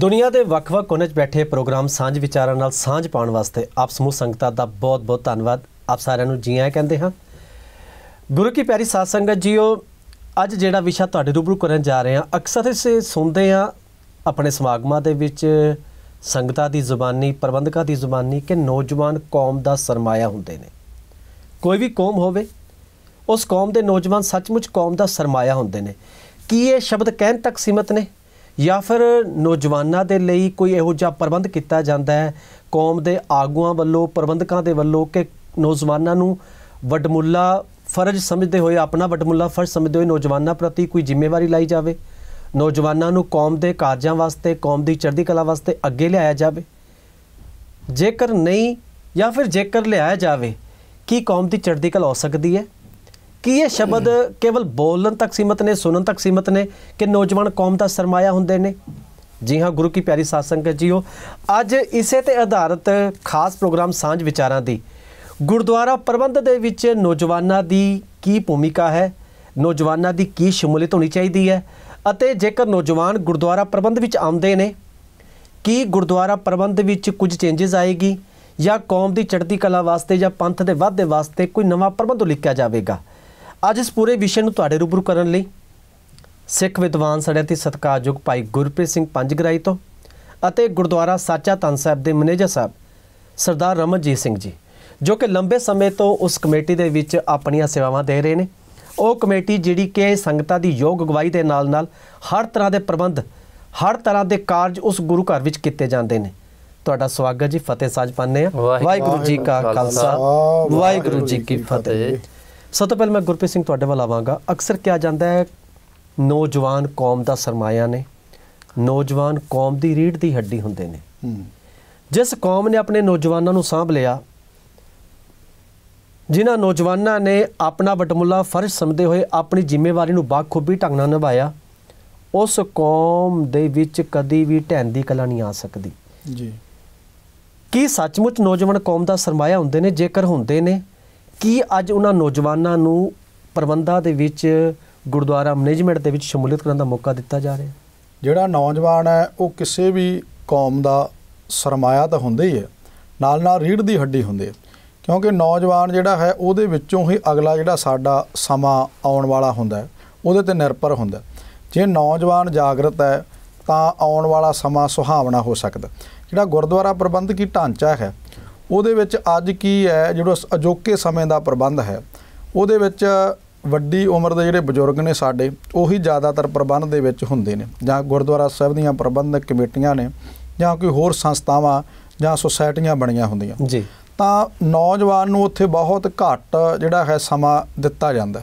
ਦੁਨੀਆ ਦੇ ਵੱਖ-ਵੱਖ ਕੋਨੇ 'ਚ ਬੈਠੇ ਪ੍ਰੋਗਰਾਮ ਸਾਂਝ ਵਿਚਾਰਾਂ ਨਾਲ ਸਾਂਝ ਪਾਉਣ ਵਾਸਤੇ ਆਪ ਸਮੂਹ ਸੰਗਤਾਂ ਦਾ ਬਹੁਤ-ਬਹੁਤ ਧੰਨਵਾਦ ਆਪ ਸਾਰਿਆਂ ਨੂੰ ਜੀ ਆਇਆਂ ਕਹਿੰਦੇ ਹਾਂ ਗੁਰੂ ਕੀ ਪਿਆਰੀ ਸਾਧ ਸੰਗਤ ਜੀਓ ਅੱਜ ਜਿਹੜਾ ਵਿਸ਼ਾ ਤੁਹਾਡੇ ਰੂਬਰੂ ਕਰਨ ਜਾ ਰਹੇ ਹਾਂ ਅਕਸਰ ਇਸੇ ਸੁਣਦੇ ਆ ਆਪਣੇ ਸਮਾਗਮਾਂ ਦੇ ਵਿੱਚ ਸੰਗਤਾਂ ਦੀ ਜ਼ੁਬਾਨੀ ਪ੍ਰਬੰਧਕਾਂ ਦੀ ਜ਼ੁਬਾਨੀ ਕਿ ਨੌਜਵਾਨ ਕੌਮ ਦਾ ਸਰਮਾਇਆ ਹੁੰਦੇ ਨੇ ਕੋਈ ਵੀ ਕੌਮ ਹੋਵੇ ਉਸ ਕੌਮ ਦੇ ਨੌਜਵਾਨ ਸੱਚਮੁੱਚ ਕੌਮ ਦਾ ਸਰਮਾਇਆ ਹੁੰਦੇ ਨੇ ਕੀ ਇਹ ਸ਼ਬਦ ਕਹਿਣ ਤੱਕ ਸੀਮਤ ਨੇ ਜਾਂ ਫਿਰ ਨੌਜਵਾਨਾਂ ਦੇ ਲਈ ਕੋਈ ਇਹੋ ਜਿਹਾ ਪ੍ਰਬੰਧ ਕੀਤਾ ਜਾਂਦਾ ਹੈ ਕੌਮ ਦੇ ਆਗੂਆਂ ਵੱਲੋਂ ਪ੍ਰਬੰਧਕਾਂ ਦੇ ਵੱਲੋਂ ਕਿ ਨੌਜਵਾਨਾਂ ਨੂੰ ਵਡਮੁੱਲਾ ਫਰਜ਼ ਸਮਝਦੇ ਹੋਏ ਆਪਣਾ ਵਡਮੁੱਲਾ ਫਰਜ਼ ਸਮਝਦੇ ਹੋਏ ਨੌਜਵਾਨਾਂ ਪ੍ਰਤੀ ਕੋਈ ਜ਼ਿੰਮੇਵਾਰੀ ਲਈ ਜਾਵੇ ਨੌਜਵਾਨਾਂ ਨੂੰ ਕੌਮ ਦੇ ਕਾਰਜਾਂ ਵਾਸਤੇ ਕੌਮ ਦੀ ਚੜ੍ਹਦੀ ਕਲਾ ਵਾਸਤੇ ਅੱਗੇ ਲਿਆਇਆ ਜਾਵੇ ਜੇਕਰ ਨਹੀਂ ਜਾਂ ਫਿਰ ਜੇਕਰ ਲਿਆਇਆ ਜਾਵੇ ਕੀ ਕੌਮ ਦੀ ਚੜ੍ਹਦੀ ਕਲਾ ਹੋ ਸਕਦੀ ਹੈ ਕੀ ਇਹ ਸ਼ਬਦ ਕੇਵਲ ਬੋਲਣ ਤੱਕ ਸੀਮਤ ਨੇ ਸੁਣਨ ਤੱਕ ਸੀਮਤ ਨੇ ਕਿ ਨੌਜਵਾਨ ਕੌਮ ਦਾ ਸਰਮਾਇਆ ਹੁੰਦੇ ਨੇ ਜੀ ਹਾਂ ਗੁਰੂ ਕੀ ਪਿਆਰੀ ਸਾਧ ਸੰਗਤ ਜੀਓ ਅੱਜ ਇਸੇ ਤੇ ਆਧਾਰਿਤ ਖਾਸ ਪ੍ਰੋਗਰਾਮ ਸਾਂਝ ਵਿਚਾਰਾਂ ਦੀ ਗੁਰਦੁਆਰਾ ਪ੍ਰਬੰਧ ਦੇ ਵਿੱਚ ਨੌਜਵਾਨਾਂ ਦੀ ਕੀ ਭੂਮਿਕਾ ਹੈ ਨੌਜਵਾਨਾਂ ਦੀ ਕੀ ਸ਼ਮੂਲੀਅਤ ਹੋਣੀ ਚਾਹੀਦੀ ਹੈ ਅਤੇ ਜੇਕਰ ਨੌਜਵਾਨ ਗੁਰਦੁਆਰਾ ਪ੍ਰਬੰਧ ਵਿੱਚ ਆਉਂਦੇ ਨੇ ਕੀ ਗੁਰਦੁਆਰਾ ਪ੍ਰਬੰਧ ਵਿੱਚ ਕੁਝ ਚੇਂਜਸ ਆਏਗੀ ਜਾਂ ਕੌਮ ਦੀ ਚੜ੍ਹਦੀ ਕਲਾ ਵਾਸਤੇ ਜਾਂ ਪੰਥ ਦੇ ਵਾਧੇ ਵਾਸਤੇ ਕੋਈ ਨਵਾਂ ਪ੍ਰਬੰਧ ਲਿਖਿਆ ਜਾਵੇਗਾ ਅੱਜ ਇਸ ਪੂਰੇ ਵਿਸ਼ੇ ਨੂੰ ਤੁਹਾਡੇ ਰੂਬਰੂ ਕਰਨ ਲਈ ਸਿੱਖ ਵਿਦਵਾਨ ਸੜਿਆ ਤੇ ਸਤਕਾਰਯੋਗ ਭਾਈ ਗੁਰਪ੍ਰੀਤ ਸਿੰਘ ਪੰਜਗਰਾਈ ਤੋਂ ਅਤੇ ਗੁਰਦੁਆਰਾ ਸਾਚਾ ਤਨ ਸਾਹਿਬ ਦੇ ਮੈਨੇਜਰ ਸਾਹਿਬ ਸਰਦਾਰ ਰਮਨਜੀਤ ਸਿੰਘ ਜੀ ਜੋ ਕਿ ਲੰਬੇ ਸਮੇਂ ਤੋਂ ਉਸ ਕਮੇਟੀ ਦੇ ਵਿੱਚ ਆਪਣੀਆਂ ਸੇਵਾਵਾਂ ਦੇ ਰਹੇ ਨੇ ਉਹ ਕਮੇਟੀ ਜਿਹੜੀ ਕਿ ਸੰਗਤਾਂ ਦੀ ਯੋਗ ਅਗਵਾਈ ਦੇ ਨਾਲ-ਨਾਲ ਹਰ ਤਰ੍ਹਾਂ ਦੇ ਪ੍ਰਬੰਧ ਹਰ ਤਰ੍ਹਾਂ ਦੇ ਕਾਰਜ ਉਸ ਗੁਰੂ ਘਰ ਵਿੱਚ ਕੀਤੇ ਜਾਂਦੇ ਨੇ ਤੁਹਾਡਾ ਸਵਾਗਤ ਜੀ ਫਤਿਹ ਸਾਜ ਪਾਨੇ ਆ ਵਾਹਿਗੁਰੂ ਜੀ ਕਾ ਖਾਲਸਾ ਵਾਹਿਗੁਰੂ ਜੀ ਕੀ ਫਤਿਹ ਸਭ ਤੋਂ ਪਹਿਲਾਂ ਮੈਂ ਗੁਰਪ੍ਰੀਤ ਸਿੰਘ ਤੁਹਾਡੇ ਵੱਲ ਆਵਾਂਗਾ ਅਕਸਰ ਕਿਹਾ ਜਾਂਦਾ ਹੈ ਨੌਜਵਾਨ ਕੌਮ ਦਾ ਸਰਮਾਇਆ ਨੇ ਨੌਜਵਾਨ ਕੌਮ ਦੀ ਰੀੜ ਦੀ ਹੱਡੀ ਹੁੰਦੇ ਨੇ ਜਿਸ ਕੌਮ ਨੇ ਆਪਣੇ ਨੌਜਵਾਨਾਂ ਨੂੰ ਸਾਂਭ ਲਿਆ ਜਿਨ੍ਹਾਂ ਨੌਜਵਾਨਾਂ ਨੇ ਆਪਣਾ ਵਟਮੁੱਲਾ ਫਰਜ਼ ਸਮਝਦੇ ਹੋਏ ਆਪਣੀ ਜ਼ਿੰਮੇਵਾਰੀ ਨੂੰ ਬਾਖੂਬੀ ਢੰਗ ਨਾਲ ਨਿਭਾਇਆ ਉਸ ਕੌਮ ਦੇ ਵਿੱਚ ਕਦੀ ਵੀ ਢਹਿਣ ਦੀ ਕਲਾ ਨਹੀਂ ਆ ਸਕਦੀ ਜੀ ਕੀ ਸੱਚਮੁੱਚ ਨੌਜਵਾਨ ਕੌਮ ਦਾ ਸਰਮਾਇਆ ਹੁੰਦੇ ਨੇ ਜੇਕਰ ਹੁੰਦੇ ਨੇ ਕੀ ਅੱਜ ਉਹਨਾਂ ਨੌਜਵਾਨਾਂ ਨੂੰ ਪ੍ਰਬੰਧਾਂ ਦੇ ਵਿੱਚ ਗੁਰਦੁਆਰਾ ਮੈਨੇਜਮੈਂਟ ਦੇ ਵਿੱਚ ਸ਼ਮੂਲੀਅਤ ਕਰਨ ਦਾ ਮੌਕਾ ਦਿੱਤਾ ਜਾ ਰਿਹਾ ਜਿਹੜਾ ਨੌਜਵਾਨ ਹੈ ਉਹ ਕਿਸੇ ਵੀ ਕੌਮ ਦਾ ਸਰਮਾਇਆ ਤਾਂ ਹੁੰਦਾ ਹੀ ਹੈ ਨਾਲ ਨਾਲ ਰੀੜ ਦੀ ਹੱਡੀ ਹੁੰਦੀ ਹੈ ਕਿਉਂਕਿ ਨੌਜਵਾਨ ਜਿਹੜਾ ਹੈ ਉਹਦੇ ਵਿੱਚੋਂ ਹੀ ਅਗਲਾ ਜਿਹੜਾ ਸਾਡਾ ਸਮਾਂ ਆਉਣ ਵਾਲਾ ਹੁੰਦਾ ਉਹਦੇ ਤੇ ਨਿਰਭਰ ਹੁੰਦਾ ਜੇ ਨੌਜਵਾਨ ਜਾਗਰਤ ਹੈ ਤਾਂ ਆਉਣ ਵਾਲਾ ਸਮਾਂ ਸੁਹਾਵਣਾ ਹੋ ਸਕਦਾ ਜਿਹੜਾ ਗੁਰਦੁਆਰਾ ਪ੍ਰਬੰਧਕੀ ਢਾਂਚਾ ਹੈ ਉਹਦੇ ਵਿੱਚ ਅੱਜ ਕੀ ਹੈ ਜਿਹੜਾ ਅਜੋਕੇ ਸਮੇਂ ਦਾ ਪ੍ਰਬੰਧ ਹੈ ਉਹਦੇ ਵਿੱਚ ਵੱਡੀ ਉਮਰ ਦੇ ਜਿਹੜੇ ਬਜ਼ੁਰਗ ਨੇ ਸਾਡੇ ਉਹੀ ਜ਼ਿਆਦਾਤਰ ਪ੍ਰਬੰਧ ਦੇ ਵਿੱਚ ਹੁੰਦੇ ਨੇ ਜਾਂ ਗੁਰਦੁਆਰਾ ਸਾਹਿਬ ਦੀਆਂ ਪ੍ਰਬੰਧਕ ਕਮੇਟੀਆਂ ਨੇ ਜਾਂ ਕੋਈ ਹੋਰ ਸੰਸਥਾਵਾਂ ਜਾਂ ਸੁਸਾਇਟੀਆਂ ਬਣੀਆਂ ਹੁੰਦੀਆਂ ਜੀ ਤਾਂ ਨੌਜਵਾਨ ਨੂੰ ਉੱਥੇ ਬਹੁਤ ਘੱਟ ਜਿਹੜਾ ਹੈ ਸਮਾਂ ਦਿੱਤਾ ਜਾਂਦਾ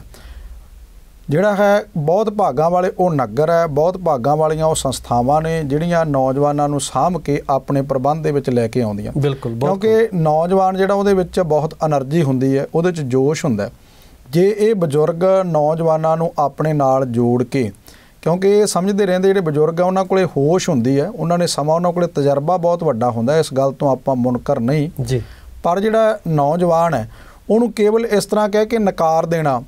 ਜਿਹੜਾ ਹੈ ਬਹੁਤ ਭਾਗਾਂ ਵਾਲੇ ਉਹ ਨਗਰ ਹੈ ਬਹੁਤ ਭਾਗਾਂ ਵਾਲੀਆਂ ਉਹ ਸੰਸਥਾਵਾਂ ਨੇ ਜਿਹੜੀਆਂ ਨੌਜਵਾਨਾਂ ਨੂੰ ਸਾਂਭ ਕੇ ਆਪਣੇ ਪ੍ਰਬੰਧ ਦੇ ਵਿੱਚ ਲੈ ਕੇ ਆਉਂਦੀਆਂ ਬਿਲਕੁਲ ਕਿਉਂਕਿ ਨੌਜਵਾਨ ਜਿਹੜਾ ਉਹਦੇ ਵਿੱਚ ਬਹੁਤ એનર્ਜੀ ਹੁੰਦੀ ਹੈ ਉਹਦੇ ਵਿੱਚ ਜੋਸ਼ ਹੁੰਦਾ ਜੇ ਇਹ ਬਜ਼ੁਰਗ ਨੌਜਵਾਨਾਂ ਨੂੰ ਆਪਣੇ ਨਾਲ ਜੋੜ ਕੇ ਕਿਉਂਕਿ ਇਹ ਸਮਝਦੇ ਰਹਿੰਦੇ ਜਿਹੜੇ ਬਜ਼ੁਰਗ ਆ ਉਹਨਾਂ ਕੋਲੇ ਹੋਸ਼ ਹੁੰਦੀ ਹੈ ਉਹਨਾਂ ਨੇ ਸਮਾਂ ਉਹਨਾਂ ਕੋਲੇ ਤਜਰਬਾ ਬਹੁਤ ਵੱਡਾ ਹੁੰਦਾ ਇਸ ਗੱਲ ਤੋਂ ਆਪਾਂ ਮੁਨਕਰ ਨਹੀਂ ਜੀ ਪਰ ਜਿਹੜਾ ਨੌਜਵਾਨ ਹੈ ਉਹਨੂੰ ਕੇਵਲ ਇਸ ਤਰ੍ਹਾਂ ਕਹਿ ਕੇ ਨਕਾਰ ਦੇਣਾ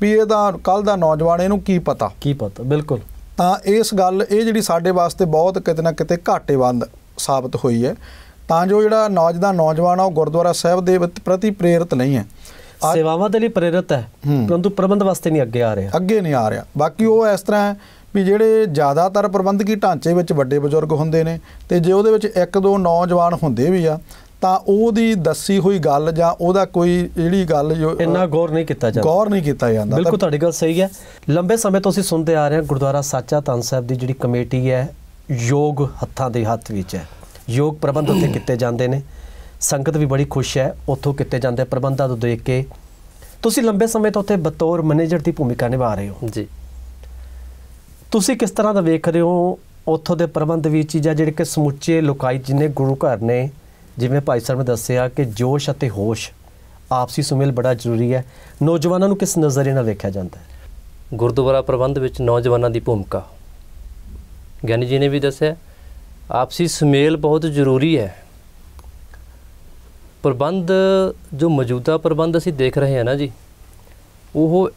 ਵੀ ਇਹਦਾ ਕੱਲ ਦਾ ਨੌਜਵਾਨ ਇਹਨੂੰ ਕੀ ਪਤਾ ਕੀ ਪਤਾ ਬਿਲਕੁਲ ਤਾਂ ਇਸ ਗੱਲ ਇਹ ਜਿਹੜੀ ਸਾਡੇ ਵਾਸਤੇ ਬਹੁਤ ਕਿਤੇ ਨਾ ਕਿਤੇ ਘਾਟੇਵੰਦ ਸਾਬਤ ਹੋਈ ਹੈ ਤਾਂ ਜੋ ਜਿਹੜਾ ਨੌਜ ਦਾ ਨੌਜਵਾਨ ਆ ਉਹ ਗੁਰਦੁਆਰਾ ਸਾਹਿਬ ਦੇ ਪ੍ਰਤੀ ਪ੍ਰੇਰਿਤ ਨਹੀਂ ਹੈ ਸੇਵਾਵਾਂ ਦੇ ਲਈ ਪ੍ਰੇਰਿਤ ਹੈ ਪਰੰਤੂ ਪ੍ਰਬੰਧ ਵਾਸਤੇ ਨਹੀਂ ਅੱਗੇ ਆ ਰਿਹਾ ਅੱਗੇ ਨਹੀਂ ਆ ਰਿਹਾ ਬਾਕੀ ਉਹ ਇਸ ਤਰ੍ਹਾਂ ਵੀ ਜਿਹੜੇ ਜ਼ਿਆਦਾਤਰ ਪ੍ਰਬੰਧਕੀ ਢਾਂਚੇ ਵਿੱਚ ਵੱਡੇ ਬਜ਼ੁਰਗ ਹੁੰਦੇ ਨੇ ਤੇ ਜੇ ਉਹਦੇ ਵਿੱਚ ਇੱਕ ਦੋ ਨੌਜਵਾਨ ਹੁੰਦੇ ਵੀ ਆ ਤਾਂ ਉਹਦੀ ਦੱਸੀ ਹੋਈ ਗੱਲ ਜਾਂ ਉਹਦਾ ਕੋਈ ਜਿਹੜੀ ਗੱਲ ਜੋ ਇੰਨਾ ਗੌਰ ਨਹੀਂ ਕੀਤਾ ਜਾਂਦਾ ਗੌਰ ਨਹੀਂ ਕੀਤਾ ਜਾਂਦਾ ਬਿਲਕੁਲ ਤੁਹਾਡੀ ਗੱਲ ਸਹੀ ਹੈ ਲੰਬੇ ਸਮੇਂ ਤੋਂ ਅਸੀਂ ਸੁਣਦੇ ਆ ਰਹੇ ਹਾਂ ਗੁਰਦੁਆਰਾ ਸਾਚਾ ਤਨ ਸਾਹਿਬ ਦੀ ਜਿਹੜੀ ਕਮੇਟੀ ਹੈ ਯੋਗ ਹੱਥਾਂ ਦੇ ਹੱਥ ਵਿੱਚ ਹੈ ਯੋਗ ਪ੍ਰਬੰਧ ਉੱਤੇ ਕੀਤੇ ਜਾਂਦੇ ਨੇ ਸੰਗਤ ਵੀ ਬੜੀ ਖੁਸ਼ ਹੈ ਉੱਥੋਂ ਕੀਤੇ ਜਾਂਦੇ ਪ੍ਰਬੰਧਾਂ ਨੂੰ ਦੇਖ ਕੇ ਤੁਸੀਂ ਲੰਬੇ ਸਮੇਂ ਤੋਂ ਉੱਥੇ ਬਤੌਰ ਮੈਨੇਜਰ ਦੀ ਭੂਮਿਕਾ ਨਿਭਾ ਰਹੇ ਹੋ ਜੀ ਤੁਸੀਂ ਕਿਸ ਤਰ੍ਹਾਂ ਦਾ ਵੇਖ ਰਹੇ ਹੋ ਉੱਥੋਂ ਦੇ ਪ੍ਰਬੰਧ ਵਿੱਚ ਜਾਂ ਜਿਹੜੇ ਕਿ ਸਮੁੱਚੇ ਲੋਕਾਈ ਜਿੰਨੇ ਗੁਰੂ ਘਰ ਨੇ ਜਿਵੇਂ ਭਾਈ ਸਾਹਿਬ ਨੇ ਦੱਸਿਆ ਕਿ ਜੋਸ਼ ਅਤੇ ਹੋਸ਼ ਆਪਸੀ ਸੁਮੇਲ ਬੜਾ ਜ਼ਰੂਰੀ ਹੈ ਨੌਜਵਾਨਾਂ ਨੂੰ ਕਿਸ ਨਜ਼ਰੀ ਨਾਲ ਵੇਖਿਆ ਜਾਂਦਾ ਹੈ ਗੁਰਦੁਆਰਾ ਪ੍ਰਬੰਧ ਵਿੱਚ ਨੌਜਵਾਨਾਂ ਦੀ ਭੂਮਿਕਾ ਗਿਆਨੀ ਜੀ ਨੇ ਵੀ ਦੱਸਿਆ ਆਪਸੀ ਸੁਮੇਲ ਬਹੁਤ ਜ਼ਰੂਰੀ ਹੈ ਪ੍ਰਬੰਧ ਜੋ ਮੌਜੂਦਾ ਪ੍ਰਬੰਧ ਅਸੀਂ ਦੇਖ ਰਹੇ ਹਾਂ ਨਾ ਜੀ ਉਹ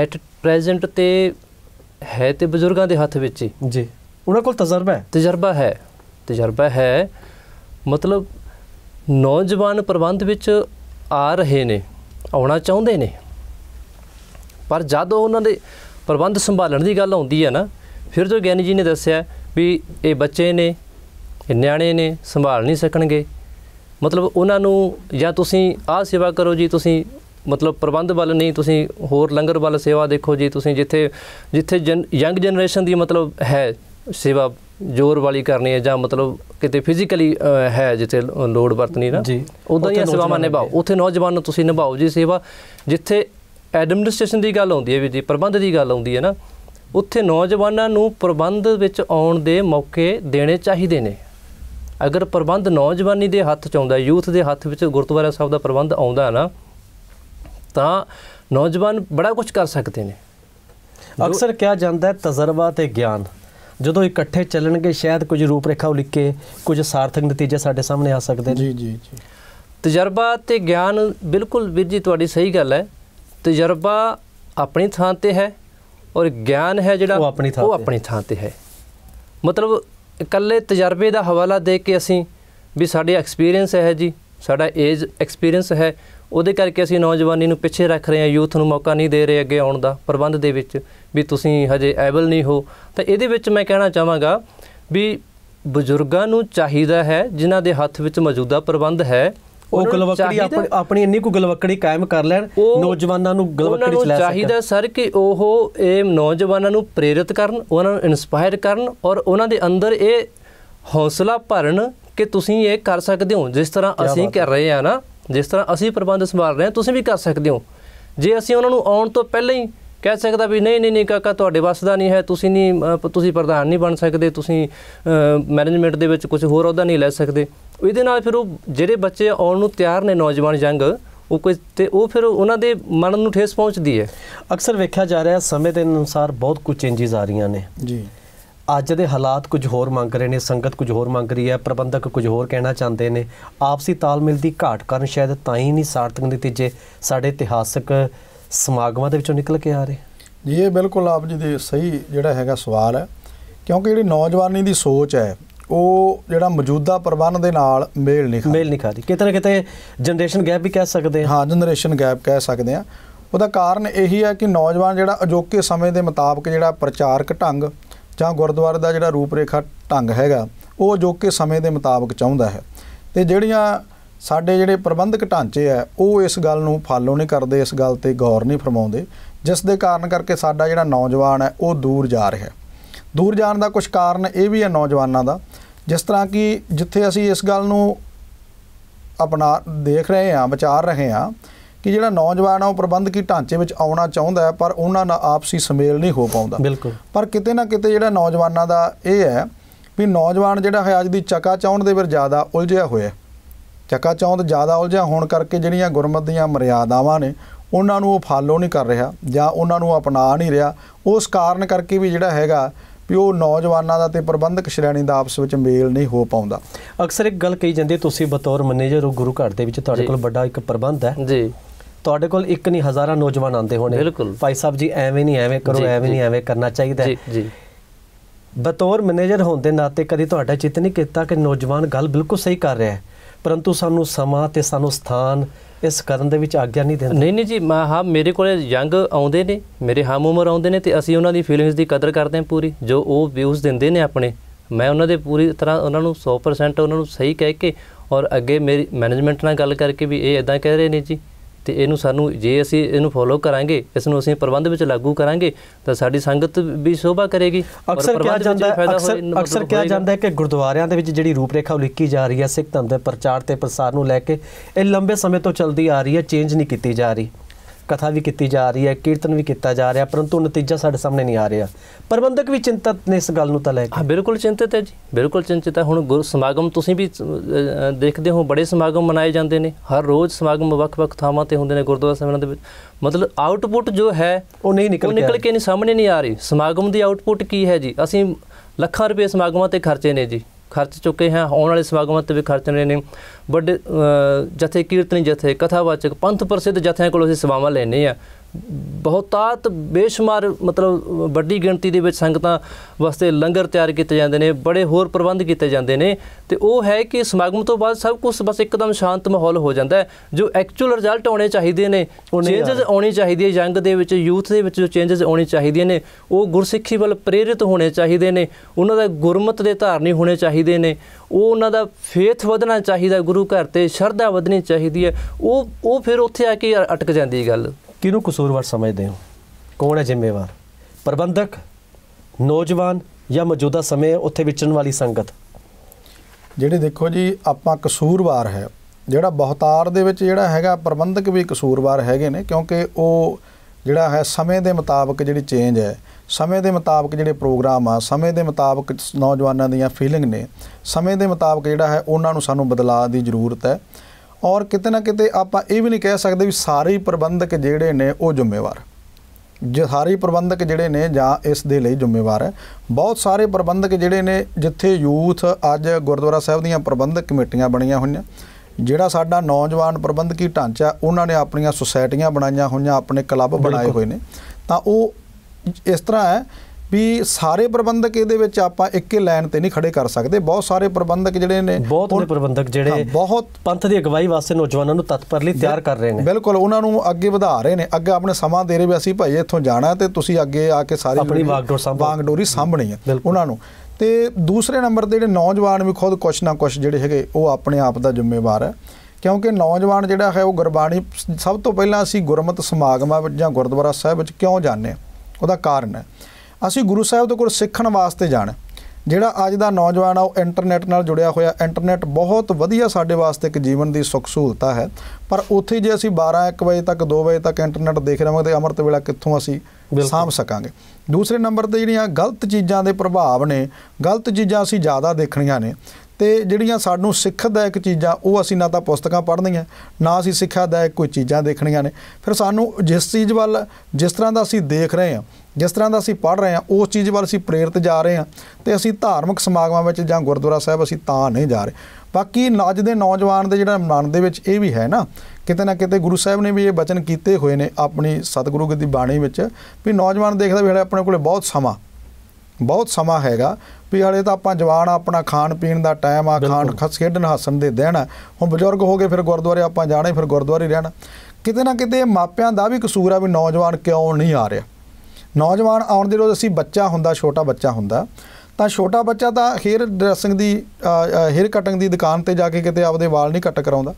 ਐਟ ਪ੍ਰੈਜ਼ੈਂਟ ਤੇ ਹੈ ਤੇ ਬਜ਼ੁਰਗਾਂ ਦੇ ਹੱਥ ਵਿੱਚ ਜੀ ਉਹਨਾਂ ਕੋਲ ਤਜਰਬਾ ਹੈ ਤਜਰਬਾ ਹੈ ਤਜਰਬਾ ਹੈ ਮਤਲਬ ਨੌਜਵਾਨ ਪ੍ਰਬੰਧ ਵਿੱਚ ਆ ਰਹੇ ਨੇ ਆਉਣਾ ਚਾਹੁੰਦੇ ਨੇ ਪਰ ਜਦ ਉਹਨਾਂ ਦੇ ਪ੍ਰਬੰਧ ਸੰਭਾਲਣ ਦੀ ਗੱਲ ਆਉਂਦੀ ਹੈ ਨਾ ਫਿਰ ਜੋ ਗਿਆਨੀ ਜੀ ਨੇ ਦੱਸਿਆ ਵੀ ਇਹ ਬੱਚੇ ਨੇ ਇਹ ਨਿਆਣੇ ਨੇ ਸੰਭਾਲ ਨਹੀਂ ਸਕਣਗੇ ਮਤਲਬ ਉਹਨਾਂ ਨੂੰ ਜਾਂ ਤੁਸੀਂ ਆਹ ਸੇਵਾ ਕਰੋ ਜੀ ਤੁਸੀਂ ਮਤਲਬ ਪ੍ਰਬੰਧ ਵੱਲ ਨਹੀਂ ਤੁਸੀਂ ਹੋਰ ਲੰਗਰ ਵੱਲ ਸੇਵਾ ਦੇਖੋ ਜੀ ਤੁਸੀਂ ਜਿੱਥੇ ਜਿੱਥੇ ਯੰਗ ਜਨਰੇਸ਼ਨ ਦੀ ਮਤਲਬ ਹੈ ਸੇਵਾ ਜ਼ੋਰ ਵਾਲੀ ਕਰਨੀ ਹੈ ਜਾਂ ਮਤਲਬ ਕਿਤੇ ਫਿਜ਼ੀਕਲੀ ਹੈ ਜਿੱਥੇ ਲੋਡ ਵਰਤਨੀ ਨਾ ਉਦਾਂ ਹੀ ਸੇਵਾਵਾਂ ਨਿਭਾਓ ਉਥੇ ਨੌਜਵਾਨ ਨੂੰ ਤੁਸੀਂ ਨਿਭਾਓ ਜੀ ਸੇਵਾ ਜਿੱਥੇ ਐਡਮਿਨਿਸਟ੍ਰੇਸ਼ਨ ਦੀ ਗੱਲ ਆਉਂਦੀ ਹੈ ਵੀ ਜੀ ਪ੍ਰਬੰਧ ਦੀ ਗੱਲ ਆਉਂਦੀ ਹੈ ਨਾ ਉੱਥੇ ਨੌਜਵਾਨਾਂ ਨੂੰ ਪ੍ਰਬੰਧ ਵਿੱਚ ਆਉਣ ਦੇ ਮੌਕੇ ਦੇਣੇ ਚਾਹੀਦੇ ਨੇ ਅਗਰ ਪ੍ਰਬੰਧ ਨੌਜਵਾਨੀ ਦੇ ਹੱਥ ਚ ਆਉਂਦਾ ਯੂਥ ਦੇ ਹੱਥ ਵਿੱਚ ਗੁਰਦੁਆਰਾ ਸਾਹਿਬ ਦਾ ਪ੍ਰਬੰਧ ਆਉਂਦਾ ਨਾ ਤਾਂ ਨੌਜਵਾਨ ਬੜਾ ਕੁਝ ਕਰ ਸਕਦੇ ਨੇ ਅਕਸਰ ਕਿਹਾ ਜਾਂਦਾ ਹੈ ਤਜਰਬਾ ਤੇ ਗਿਆਨ ਜਦੋਂ ਇਕੱਠੇ ਚੱਲਣਗੇ ਸ਼ਾਇਦ ਕੁਝ ਰੂਪਰੇਖਾ ਉਲਿਕ ਕੇ ਕੁਝ ਸਾਰਥਕ ਨਤੀਜੇ ਸਾਡੇ ਸਾਹਮਣੇ ਆ ਸਕਦੇ ਨੇ ਜੀ ਜੀ ਜੀ ਤਜਰਬਾ ਤੇ ਗਿਆਨ ਬਿਲਕੁਲ ਵੀਰ ਜੀ ਤੁਹਾਡੀ ਸਹੀ ਗੱਲ ਹੈ ਤਜਰਬਾ ਆਪਣੀ ਥਾਂ ਤੇ ਹੈ ਔਰ ਗਿਆਨ ਹੈ ਜਿਹੜਾ ਉਹ ਆਪਣੀ ਥਾਂ ਉਹ ਆਪਣੀ ਥਾਂ ਤੇ ਹੈ ਮਤਲਬ ਇਕੱਲੇ ਤਜਰਬੇ ਦਾ ਹਵਾਲਾ ਦੇ ਕੇ ਅਸੀਂ ਵੀ ਸਾਡੇ ਐਕਸਪੀਰੀਅੰਸ ਹੈ ਜੀ ਸਾਡਾ ਏਜ ਐਕਸਪੀਰੀਅੰਸ ਹੈ ਉਹਦੇ ਕਰਕੇ ਅਸੀਂ ਨੌਜਵਾਨੀ ਨੂੰ ਪਿੱਛੇ ਰੱਖ ਰਹੇ ਹਾਂ ਯੂਥ ਨੂੰ ਮੌਕਾ ਨਹੀਂ ਦੇ ਰਹੇ ਅੱਗੇ ਆਉਣ ਦਾ ਪ੍ਰਬੰਧ ਦੇ ਵਿੱਚ ਵੀ ਤੁਸੀਂ ਹਜੇ ਐਬਲ ਨਹੀਂ ਹੋ ਤਾਂ ਇਹਦੇ ਵਿੱਚ ਮੈਂ ਕਹਿਣਾ ਚਾਹਾਂਗਾ ਵੀ ਬਜ਼ੁਰਗਾਂ ਨੂੰ ਚਾਹੀਦਾ ਹੈ ਜਿਨ੍ਹਾਂ ਦੇ ਹੱਥ ਵਿੱਚ ਮੌਜੂਦਾ ਪ੍ਰਬੰਧ ਹੈ ਉਹ ਗਲਵਕੜੀ ਆਪਣੀ ਇੰਨੀ ਕੋ ਗਲਵਕੜੀ ਕਾਇਮ ਕਰ ਲੈਣ ਨੌਜਵਾਨਾਂ ਨੂੰ ਗਲਵਕੜੀ ਚ ਲੈ ਸਕਣ ਚਾਹੀਦਾ ਸਰ ਕਿ ਉਹ ਇਹ ਨੌਜਵਾਨਾਂ ਨੂੰ ਪ੍ਰੇਰਿਤ ਕਰਨ ਉਹਨਾਂ ਨੂੰ ਇਨਸਪਾਇਰ ਕਰਨ ਔਰ ਉਹਨਾਂ ਦੇ ਅੰਦਰ ਇਹ ਹੌਸਲਾ ਭਰਨ ਕਿ ਤੁਸੀਂ ਇਹ ਕਰ ਸਕਦੇ ਹੋ ਜਿਸ ਤਰ੍ਹਾਂ ਅਸੀਂ ਕਰ ਰਹੇ ਆ ਨਾ ਜਿਸ ਤਰ੍ਹਾਂ ਅਸੀਂ ਪ੍ਰਬੰਧ ਸੰਭਾਲ ਰਹੇ ਹਾਂ ਤੁਸੀਂ ਵੀ ਕਰ ਸਕਦੇ ਹੋ ਜੇ ਅਸੀਂ ਉਹਨਾਂ ਨੂੰ ਆਉਣ ਤੋਂ ਪਹਿਲਾਂ ਹੀ ਕਹਿ ਸਕਦਾ ਵੀ ਨਹੀਂ ਨਹੀਂ ਨਹੀਂ ਕਾਕਾ ਤੁਹਾਡੇ ਵੱਸ ਦਾ ਨਹੀਂ ਹੈ ਤੁਸੀਂ ਨਹੀਂ ਤੁਸੀਂ ਪ੍ਰਧਾਨ ਨਹੀਂ ਬਣ ਸਕਦੇ ਤੁਸੀਂ ਮੈਨੇਜਮੈਂਟ ਦੇ ਵਿੱਚ ਕੁਝ ਹੋਰ ਅਹੁਦਾ ਨਹੀਂ ਲੈ ਸਕਦੇ ਇਹਦੇ ਨਾਲ ਫਿਰ ਉਹ ਜਿਹੜੇ ਬੱਚੇ ਆਉਣ ਨੂੰ ਤਿਆਰ ਨੇ ਨੌਜਵਾਨ ਜੰਗ ਉਹ ਕੋਈ ਤੇ ਉਹ ਫਿਰ ਉਹਨਾਂ ਦੇ ਮਨ ਨੂੰ ਠੇਸ ਪਹੁੰਚਦੀ ਹੈ ਅਕਸਰ ਵੇਖਿਆ ਜਾ ਰਿਹਾ ਸਮੇਂ ਦੇ ਅਨੁਸਾਰ ਬਹੁਤ ਕੁਝ ਚੇਂਜਸ ਆ ਰਹੀਆਂ ਨੇ ਜੀ ਅੱਜ ਦੇ ਹਾਲਾਤ ਕੁਝ ਹੋਰ ਮੰਗ ਰਹੇ ਨੇ ਸੰਗਤ ਕੁਝ ਹੋਰ ਮੰਗ ਰਹੀ ਹੈ ਪ੍ਰਬੰਧਕ ਕੁਝ ਹੋਰ ਕਹਿਣਾ ਚਾਹੁੰਦੇ ਨੇ ਆਪਸੀ ਤਾਲਮੇਲ ਦੀ ਘਾਟ ਕਾਰਨ ਸ਼ਾਇਦ ਤਾਂ ਹੀ ਨਹੀਂ ਸਾਰਥਕ ਨਤੀਜੇ ਸਾਡੇ ਇਤਿਹਾਸਕ ਸਮਾਗਮਾਂ ਦੇ ਵਿੱਚੋਂ ਨਿਕਲ ਕੇ ਆ ਰਹੇ ਜੀ ਇਹ ਬਿਲਕੁਲ ਆਪ ਜੀ ਦੇ ਸਹੀ ਜਿਹੜਾ ਹੈਗਾ ਸਵਾਲ ਹੈ ਕਿਉਂਕਿ ਜਿਹੜੀ ਨੌਜਵਾਨੀ ਦੀ ਸੋਚ ਹੈ ਉਹ ਜਿਹੜਾ ਮੌਜੂਦਾ ਪ੍ਰਬੰਧ ਦੇ ਨਾਲ ਮੇਲ ਨਹੀਂ ਖਾ ਮੇਲ ਨਹੀਂ ਖਾਦੀ ਕਿਤੇ ਨਾ ਕਿਤੇ ਜਨਰੇਸ਼ਨ ਗੈਪ ਵੀ ਕਹਿ ਸਕਦੇ ਹਾਂ ਹਾਂ ਜਨਰੇਸ਼ਨ ਗੈਪ ਕਹਿ ਸਕਦੇ ਹਾਂ ਉਹਦਾ ਕਾਰਨ ਇਹੀ ਹੈ ਕਿ ਨੌਜਵਾਨ ਜਿਹੜਾ ਅਜੋਕੇ ਸਮੇਂ ਦੇ ਮੁਤਾਬਕ ਜਿਹੜਾ ਪ੍ਰਚਾਰਕ ਢੰਗ ਜਾਂ ਗੁਰਦੁਆਰੇ ਦਾ ਜਿਹੜਾ ਰੂਪ ਰੇਖਾ ਢੰਗ ਹੈਗਾ ਉਹ ਜੋ ਕਿ ਸਮੇਂ ਦੇ ਮੁਤਾਬਕ ਚਾਹੁੰਦਾ ਹੈ ਤੇ ਜਿਹੜੀਆਂ ਸਾਡੇ ਜਿਹੜੇ ਪ੍ਰਬੰਧਕ ਢਾਂਚੇ ਆ ਉਹ ਇਸ ਗੱਲ ਨੂੰ ਫਾਲੋ ਨਹੀਂ ਕਰਦੇ ਇਸ ਗੱਲ ਤੇ ਗੌਰ ਨਹੀਂ ਫਰਮਾਉਂਦੇ ਜਿਸ ਦੇ ਕਾਰਨ ਕਰਕੇ ਸਾਡਾ ਜਿਹੜਾ ਨੌਜਵਾਨ ਹੈ ਉਹ ਦੂਰ ਜਾ ਰਿਹਾ ਹੈ ਦੂਰ ਜਾਣ ਦਾ ਕੁਝ ਕਾਰਨ ਇਹ ਵੀ ਹੈ ਨੌਜਵਾਨਾਂ ਦਾ ਜਿਸ ਤਰ੍ਹਾਂ ਕਿ ਜਿੱਥੇ ਅਸੀਂ ਇਸ ਗੱਲ ਨੂੰ ਆਪਣਾ ਦੇਖ ਰਹੇ ਹਾਂ ਵਿਚਾਰ ਰਹੇ ਹਾਂ ਕਿ ਜਿਹੜਾ ਨੌਜਵਾਨ ਆ ਉਹ ਪ੍ਰਬੰਧਕੀ ਢਾਂਚੇ ਵਿੱਚ ਆਉਣਾ ਚਾਹੁੰਦਾ ਹੈ ਪਰ ਉਹਨਾਂ ਨਾਲ ਆਪਸੀ ਸਮੇਲ ਨਹੀਂ ਹੋ ਪਾਉਂਦਾ ਬਿਲਕੁਲ ਪਰ ਕਿਤੇ ਨਾ ਕਿਤੇ ਜਿਹੜਾ ਨੌਜਵਾਨਾਂ ਦਾ ਇਹ ਹੈ ਵੀ ਨੌਜਵਾਨ ਜਿਹੜਾ ਹੈ ਅੱਜ ਦੀ ਚੱਕਾ ਚੌਂਦ ਦੇ ਵਿੱਚ ਜ਼ਿਆਦਾ ਉਲਝਿਆ ਹੋਇਆ ਚੱਕਾ ਚੌਂਦ ਜ਼ਿਆਦਾ ਉਲਝਿਆ ਹੋਣ ਕਰਕੇ ਜਿਹੜੀਆਂ ਗੁਰਮਤ ਦੀਆਂ ਮਰਿਆਦਾਵਾਂ ਨੇ ਉਹਨਾਂ ਨੂੰ ਉਹ ਫਾਲੋ ਨਹੀਂ ਕਰ ਰਿਹਾ ਜਾਂ ਉਹਨਾਂ ਨੂੰ ਅਪਣਾ ਨਹੀਂ ਰਿਹਾ ਉਸ ਕਾਰਨ ਕਰਕੇ ਵੀ ਜਿਹੜਾ ਹੈਗਾ ਵੀ ਉਹ ਨੌਜਵਾਨਾਂ ਦਾ ਤੇ ਪ੍ਰਬੰਧਕ ਸ਼੍ਰੇਣੀ ਦਾ ਆਪਸ ਵਿੱਚ ਮੇਲ ਨਹੀਂ ਹੋ ਪਾਉਂਦਾ ਅਕਸਰ ਇੱਕ ਗੱਲ ਕਹੀ ਜਾਂਦੀ ਤੁਸੀਂ ਬਤੌਰ ਮੈਨੇਜਰ ਉਹ ਗੁਰੂ ਘਰ ਦੇ ਵਿੱਚ ਤੁਹਾਡੇ ਕੋਲ ਵੱਡਾ ਇੱਕ ਪ੍ਰਬੰਧ ਹੈ ਜੀ ਤੁਹਾਡੇ ਕੋਲ ਇੱਕ ਨਹੀਂ ਹਜ਼ਾਰਾਂ ਨੌਜਵਾਨ ਆਉਂਦੇ ਹੋਣੇ ਭਾਈ ਸਾਹਿਬ ਜੀ ਐਵੇਂ ਨਹੀਂ ਐਵੇਂ ਕਰੋ ਐਵੇਂ ਨਹੀਂ ਐਵੇਂ ਕਰਨਾ ਚਾਹੀਦਾ ਜੀ ਜੀ ਬਤੌਰ ਮੈਨੇਜਰ ਹੋਣ ਦੇ ਨਾਤੇ ਕਦੀ ਤੁਹਾਡਾ ਚਿੱਤ ਨਹੀਂ ਕੀਤਾ ਕਿ ਨੌਜਵਾਨ ਗੱਲ ਬਿਲਕੁਲ ਸਹੀ ਕਰ ਰਿਹਾ ਹੈ ਪਰੰਤੂ ਸਾਨੂੰ ਸਮਾਂ ਤੇ ਸਾਨੂੰ ਸਥਾਨ ਇਸ ਕਰਨ ਦੇ ਵਿੱਚ ਆਗਿਆ ਨਹੀਂ ਦਿੰਦਾ ਨਹੀਂ ਨਹੀਂ ਜੀ ਮੈਂ ਹਾਂ ਮੇਰੇ ਕੋਲੇ ਯੰਗ ਆਉਂਦੇ ਨੇ ਮੇਰੇ ਹਮ ਉਮਰ ਆਉਂਦੇ ਨੇ ਤੇ ਅਸੀਂ ਉਹਨਾਂ ਦੀ ਫੀਲਿੰਗਸ ਦੀ ਕਦਰ ਕਰਦੇ ਹਾਂ ਪੂਰੀ ਜੋ ਉਹ ਵਿਊਜ਼ ਦਿੰਦੇ ਨੇ ਆਪਣੇ ਮੈਂ ਉਹਨਾਂ ਦੇ ਪੂਰੀ ਤਰ੍ਹਾਂ ਉਹਨਾਂ ਨੂੰ 100% ਉਹਨਾਂ ਨੂੰ ਸਹੀ ਕਹਿ ਕੇ ਔਰ ਅੱਗੇ ਮੇਰੀ ਮੈਨੇਜਮੈਂਟ ਨਾਲ ਗੱਲ ਕਰਕੇ ਵੀ ਇਹ ਇਦਾਂ ਕਹਿ ਰਹੇ ਨੇ ਜੀ ਤੇ ਇਹਨੂੰ ਸਾਨੂੰ ਜੇ ਅਸੀਂ ਇਹਨੂੰ ਫੋਲੋ ਕਰਾਂਗੇ ਇਸ ਨੂੰ ਅਸੀਂ ਪ੍ਰਬੰਧ ਵਿੱਚ ਲਾਗੂ ਕਰਾਂਗੇ ਤਾਂ ਸਾਡੀ ਸੰਗਤ ਵੀ ਸ਼ੋਭਾ ਕਰੇਗੀ ਅਕਸਰ ਕਿਹਾ ਜਾਂਦਾ ਅਕਸਰ ਅਕਸਰ ਕਿਹਾ ਜਾਂਦਾ ਹੈ ਕਿ ਗੁਰਦੁਆਰਿਆਂ ਦੇ ਵਿੱਚ ਜਿਹੜੀ ਰੂਪਰੇਖਾ ਉਲੀਕੀ ਜਾ ਰਹੀ ਹੈ ਸਿੱਖ ਧਰਮ ਦੇ ਪ੍ਰਚਾਰ ਤੇ ਪ੍ਰਸਾਰ ਨੂੰ ਲੈ ਕੇ ਇਹ ਲੰਬੇ ਸਮੇਂ ਤੋਂ ਚੱਲਦੀ ਆ ਰਹੀ ਹੈ ਚੇਂਜ ਨਹੀਂ ਕੀਤੀ ਜਾ ਰਹੀ ਕਥਾ ਵੀ ਕੀਤੀ ਜਾ ਰਹੀ ਹੈ ਕੀਰਤਨ ਵੀ ਕੀਤਾ ਜਾ ਰਿਹਾ ਪਰੰਤੂ ਨਤੀਜਾ ਸਾਡੇ ਸਾਹਮਣੇ ਨਹੀਂ ਆ ਰਿਹਾ ਪ੍ਰਬੰਧਕ ਵੀ ਚਿੰਤਤ ਨੇ ਇਸ ਗੱਲ ਨੂੰ ਤਾਂ ਲੈ ਕੇ ਹਾਂ ਬਿਲਕੁਲ ਚਿੰਤਤ ਹੈ ਜੀ ਬਿਲਕੁਲ ਚਿੰਤਤ ਹੈ ਹੁਣ ਗੁਰ ਸਮਾਗਮ ਤੁਸੀਂ ਵੀ ਦੇਖਦੇ ਹੋ ਬੜੇ ਸਮਾਗਮ ਮਨਾਏ ਜਾਂਦੇ ਨੇ ਹਰ ਰੋਜ਼ ਸਮਾਗਮ ਵੱਖ-ਵੱਖ ਥਾਵਾਂ ਤੇ ਹੁੰਦੇ ਨੇ ਗੁਰਦੁਆਰਾ ਸਾਹਿਬਾਂ ਦੇ ਵਿੱਚ ਮਤਲਬ ਆਊਟਪੁੱਟ ਜੋ ਹੈ ਉਹ ਨਹੀਂ ਨਿਕਲ ਕੇ ਨਿਕਲ ਕੇ ਨਹੀਂ ਸਾਹਮਣੇ ਨਹੀਂ ਆ ਰਹੀ ਸਮਾਗਮ ਦੀ ਆਊਟਪੁੱਟ ਕੀ ਹੈ ਜੀ ਅਸੀਂ ਲੱਖਾਂ ਰੁਪਏ ਸਮਾਗਮਾਂ ਤੇ ਖਰਚੇ ਨੇ ਜੀ ਖਰਚ ਚੁੱਕੇ ਹਾਂ ਆਉਣ ਵਾਲੇ ਸਮਾਗਮਾਂ ਤੇ ਵੀ ਖਰਚ ਨੇ ਵੱਡੇ ਜਥੇ ਕੀਰਤਨੀ ਜਥੇ ਕਥਾਵਾਚਕ ਪੰਥ ਪ੍ਰਸਿੱਧ ਜਥਿਆਂ ਕੋਲੋਂ ਅਸੀਂ ਸਵਾਵਾਂ ਲੈਣੇ ਆ ਬਹੁਤਾਤ ਬੇਸ਼ੁਮਾਰ ਮਤਲਬ ਵੱਡੀ ਗਿਣਤੀ ਦੇ ਵਿੱਚ ਸੰਗਤਾਂ ਵਾਸਤੇ ਲੰਗਰ ਤਿਆਰ ਕੀਤੇ ਜਾਂਦੇ ਨੇ ਬੜੇ ਹੋਰ ਪ੍ਰਬੰਧ ਕੀਤੇ ਜਾਂਦੇ ਨੇ ਤੇ ਉਹ ਹੈ ਕਿ ਸਮਾਗਮ ਤੋਂ ਬਾਅਦ ਸਭ ਕੁਝ ਬਸ ਇੱਕਦਮ ਸ਼ਾਂਤ ਮਾਹੌਲ ਹੋ ਜਾਂਦਾ ਜੋ ਐਕਚੁਅਲ ਰਿਜ਼ਲਟ ਆਉਣੇ ਚਾਹੀਦੇ ਨੇ ਚੇਂਜਸ ਆਉਣੇ ਚਾਹੀਦੇ ਯੰਗ ਦੇ ਵਿੱਚ ਯੂਥ ਦੇ ਵਿੱਚ ਜੋ ਚੇਂਜਸ ਆਉਣੇ ਚਾਹੀਦੇ ਨੇ ਉਹ ਗੁਰਸਿੱਖੀ ਵੱਲ ਪ੍ਰੇਰਿਤ ਹੋਣੇ ਚਾਹੀਦੇ ਨੇ ਉਹਨਾਂ ਦਾ ਗੁਰਮਤ ਦੇ ਧਾਰਨੀ ਹੋਣੇ ਚਾਹੀਦੇ ਨੇ ਉਹ ਉਹਨਾਂ ਦਾ ਫੇਥ ਵਧਣਾ ਚਾਹੀਦਾ ਗੁਰੂ ਘਰ ਤੇ ਸ਼ਰਧਾ ਵਧਣੀ ਚਾਹੀਦੀ ਹੈ ਉਹ ਉਹ ਫਿਰ ਉੱਥੇ ਆ ਕੇ ਅਟਕ ਜਾਂਦੀ ਗੱਲ ਕਿਹਨੂੰ ਕਸੂਰਵਾਰ ਸਮਝਦੇ ਹੋ ਕੌਣ ਹੈ ਜ਼ਿੰਮੇਵਾਰ ਪ੍ਰਬੰਧਕ ਨੌਜਵਾਨ ਜਾਂ ਮੌਜੂਦਾ ਸਮੇਂ ਉੱਥੇ ਵਿਚਰਨ ਵਾਲੀ ਸੰਗਤ ਜਿਹੜੇ ਦੇਖੋ ਜੀ ਆਪਾਂ ਕਸੂਰਵਾਰ ਹੈ ਜਿਹੜਾ ਬਹੁਤਾਰ ਦੇ ਵਿੱਚ ਜਿਹੜਾ ਹੈਗਾ ਪ੍ਰਬੰਧਕ ਵੀ ਕਸੂਰਵਾਰ ਹੈਗੇ ਨੇ ਕਿਉਂਕਿ ਉਹ ਜਿਹੜਾ ਹੈ ਸਮੇਂ ਦੇ ਮੁਤਾਬਕ ਜਿਹੜੀ ਚੇਂਜ ਹੈ ਸਮੇਂ ਦੇ ਮੁਤਾਬਕ ਜਿਹੜੇ ਪ੍ਰੋਗਰਾਮ ਆ ਸਮੇਂ ਦੇ ਮੁਤਾਬਕ ਨੌਜਵਾਨਾਂ ਦੀਆਂ ਫੀਲਿੰਗ ਨੇ ਸਮੇਂ ਦੇ ਮੁਤਾਬਕ ਜਿਹੜਾ ਹੈ ਉਹਨਾਂ ਨੂੰ ਸਾਨੂੰ ਬਦਲਾਅ ਦੀ ਜ਼ਰੂਰਤ ਹੈ ਔਰ ਕਿਤੇ ਨਾ ਕਿਤੇ ਆਪਾਂ ਇਹ ਵੀ ਨਹੀਂ ਕਹਿ ਸਕਦੇ ਵੀ ਸਾਰੇ ਹੀ ਪ੍ਰਬੰਧਕ ਜਿਹੜੇ ਨੇ ਉਹ ਜ਼ਿੰਮੇਵਾਰ ਸਾਰੇ ਪ੍ਰਬੰਧਕ ਜਿਹੜੇ ਨੇ ਜਾਂ ਇਸ ਦੇ ਲਈ ਜ਼ਿੰਮੇਵਾਰ ਹੈ ਬਹੁਤ ਸਾਰੇ ਪ੍ਰਬੰਧਕ ਜਿਹੜੇ ਨੇ ਜਿੱਥੇ ਯੂਥ ਅੱਜ ਗੁਰਦੁਆਰਾ ਸਾਹਿਬ ਦੀਆਂ ਪ੍ਰਬੰਧਕ ਕਮੇਟੀਆਂ ਬਣੀਆਂ ਹੋਈਆਂ ਜਿਹੜਾ ਸਾਡਾ ਨੌਜਵਾਨ ਪ੍ਰਬੰਧਕੀ ਢਾਂਚਾ ਉਹਨਾਂ ਨੇ ਆਪਣੀਆਂ ਸੁਸਾਇਟੀਆਂ ਬਣਾਈਆਂ ਹੋਈਆਂ ਆਪਣੇ ਕਲੱਬ ਬਣਾਏ ਹੋਏ ਨੇ ਤਾਂ ਉਹ ਇਸ ਤਰ੍ਹਾਂ ਹੈ ਵੀ ਸਾਰੇ ਪ੍ਰਬੰਧਕ ਇਹਦੇ ਵਿੱਚ ਆਪਾਂ ਇੱਕੇ ਲਾਈਨ ਤੇ ਨਹੀਂ ਖੜੇ ਕਰ ਸਕਦੇ ਬਹੁਤ ਸਾਰੇ ਪ੍ਰਬੰਧਕ ਜਿਹੜੇ ਨੇ ਬਹੁਤ ਨੇ ਪ੍ਰਬੰਧਕ ਜਿਹੜੇ ਬਹੁਤ ਪੰਥ ਦੀ ਅਗਵਾਈ ਵਾਸਤੇ ਨੌਜਵਾਨਾਂ ਨੂੰ ਤਤਪਰ ਲਈ ਤਿਆਰ ਕਰ ਰਹੇ ਨੇ ਬਿਲਕੁਲ ਉਹਨਾਂ ਨੂੰ ਅੱਗੇ ਵਧਾ ਰਹੇ ਨੇ ਅੱਗੇ ਆਪਣੇ ਸਮਾਂ ਦੇ ਰਹੇ ਵੀ ਅਸੀਂ ਭਾਈ ਇੱਥੋਂ ਜਾਣਾ ਤੇ ਤੁਸੀਂ ਅੱਗੇ ਆ ਕੇ ਸਾਰੀ ਆਪਣੀ ਵਾਗਡੋਰੀ ਸਾਹਮਣੀ ਹੈ ਉਹਨਾਂ ਨੂੰ ਤੇ ਦੂਸਰੇ ਨੰਬਰ ਤੇ ਜਿਹੜੇ ਨੌਜਵਾਨ ਵੀ ਖੁਦ ਕੁਛ ਨਾ ਕੁਛ ਜਿਹੜੇ ਹੈਗੇ ਉਹ ਆਪਣੇ ਆਪ ਦਾ ਜ਼ਿੰਮੇਵਾਰ ਹੈ ਕਿਉਂਕਿ ਨੌਜਵਾਨ ਜਿਹੜਾ ਹੈ ਉਹ ਗੁਰਬਾਣੀ ਸਭ ਤੋਂ ਪਹਿਲਾਂ ਅਸੀਂ ਗੁਰਮਤ ਸਮਾਗਮਾਂ ਵਿੱਚ ਜਾਂ ਗੁਰਦੁਆਰਾ ਸਾਹਿਬ ਵਿੱਚ ਕਿਉਂ ਜਾਂਦੇ ਉਹਦਾ ਕਾਰਨ ਹੈ ਅਸੀਂ ਗੁਰੂ ਸਾਹਿਬ ਦੇ ਕੋਲ ਸਿੱਖਣ ਵਾਸਤੇ ਜਾਣ ਜਿਹੜਾ ਅੱਜ ਦਾ ਨੌਜਵਾਨ ਆ ਉਹ ਇੰਟਰਨੈਟ ਨਾਲ ਜੁੜਿਆ ਹੋਇਆ ਇੰਟਰਨੈਟ ਬਹੁਤ ਵਧੀਆ ਸਾਡੇ ਵਾਸਤੇ ਇੱਕ ਜੀਵਨ ਦੀ ਸੁੱਖ ਸਹੂਲਤਾ ਹੈ ਪਰ ਉੱਥੇ ਜੇ ਅਸੀਂ 12 1 ਵਜੇ ਤੱਕ 2 ਵਜੇ ਤੱਕ ਇੰਟਰਨੈਟ ਦੇਖ ਰਹੇ ਹਾਂ ਤੇ ਅਮਰਤ ਵੇਲਾ ਕਿੱਥੋਂ ਅਸੀਂ ਸਾਂਭ ਸਕਾਂਗੇ ਦੂਸਰੇ ਨੰਬਰ ਤੇ ਜਿਹੜੀਆਂ ਗਲਤ ਚੀਜ਼ਾਂ ਦੇ ਪ੍ਰਭਾਵ ਨੇ ਗਲਤ ਚੀਜ਼ਾਂ ਅਸੀਂ ਜ਼ਿਆਦਾ ਦੇਖਣੀਆਂ ਨੇ ਤੇ ਜਿਹੜੀਆਂ ਸਾਨੂੰ ਸਿੱਖਦਾਇਕ ਚੀਜ਼ਾਂ ਉਹ ਅਸੀਂ ਨਾ ਤਾਂ ਪੁਸਤਕਾਂ ਪੜ੍ਹਨੀਆਂ ਨਾ ਅਸੀਂ ਦਾ ਕੋਈ ਚੀਜ਼ਾਂ ਦੇਖਣੀਆਂ ਨੇ ਫਿਰ ਸਾਨੂੰ ਜਿਸ ਚੀਜ਼ ਵੱਲ ਜਿਸ ਤਰ੍ਹਾਂ ਦਾ ਅਸੀਂ ਦੇਖ ਰਹੇ ਹਾਂ ਜਿਸ ਤਰ੍ਹਾਂ ਦਾ ਅਸੀਂ ਪੜ੍ਹ ਰਹੇ ਹਾਂ ਉਸ ਚੀਜ਼ ਵੱਲ ਅਸੀਂ ਪ੍ਰੇਰਿਤ ਜਾ ਰਹੇ ਹਾਂ ਤੇ ਅਸੀਂ ਧਾਰਮਿਕ ਸਮਾਗਮਾਂ ਵਿੱਚ ਜਾਂ ਗੁਰਦੁਆਰਾ ਸਾਹਿਬ ਅਸੀਂ ਤਾਂ ਨਹੀਂ ਜਾ ਰਹੇ ਬਾਕੀ ਅੱਜ ਦੇ ਨੌਜਵਾਨ ਦੇ ਜਿਹੜਾ ਮਨ ਦੇ ਵਿੱਚ ਇਹ ਵੀ ਹੈ ਨਾ ਕਿਤੇ ਨਾ ਕਿਤੇ ਗੁਰੂ ਸਾਹਿਬ ਨੇ ਵੀ ਇਹ ਬਚਨ ਕੀਤੇ ਹੋਏ ਨੇ ਆਪਣੀ ਸਤਿਗੁਰੂ ਦੀ ਬਾਣੀ ਵਿੱਚ ਵੀ ਨੌਜਵਾਨ ਦੇਖਦਾ ਵੀ ਹਲੇ ਆਪਣੇ ਕੋਲੇ ਬਹੁਤ ਸਮਾਂ ਬਹੁਤ ਸਮਾਂ ਹੈਗਾ ਵੀ ਹਲੇ ਤਾਂ ਆਪਾਂ ਜਵਾਨ ਆਪਣਾ ਖਾਣ ਪੀਣ ਦਾ ਟਾਈਮ ਆ ਖਾਣ ਖਸ ਖੇਡਣ ਹੱਸਣ ਦੇ ਦੇਣਾ ਹੁਣ ਬਜ਼ੁਰਗ ਹੋ ਗਏ ਫਿਰ ਗੁਰਦੁਆਰੇ ਆਪਾਂ ਜਾਣਾ ਫਿਰ ਗੁਰਦੁਆਰੇ ਰਹਿਣਾ ਕਿਤੇ ਨਾ ਕਿਤੇ ਮਾਪਿਆਂ ਦਾ ਵੀ ਕਸੂਰ ਆ ਵੀ ਨੌਜਵਾਨ ਕਿਉਂ ਨਹੀਂ ਆ ਰਿਹਾ ਨੌਜਵਾਨ ਆਉਣ ਦੇ ਰੋਜ਼ ਅਸੀਂ ਬੱਚਾ ਹੁੰਦਾ ਛੋਟਾ ਬੱਚਾ ਹੁੰਦਾ ਤਾਂ ਛੋਟਾ ਬੱਚਾ ਤਾਂ ਹੇਅਰ ਡਰੈਸਿੰਗ ਦੀ ਹੇਅਰ ਕਟਿੰਗ ਦੀ ਦੁਕਾਨ ਤੇ ਜਾ ਕੇ ਕਿਤੇ ਆਪਦੇ ਵਾਲ ਨਹੀਂ ਕੱਟ ਕਰਾਉਂਦਾ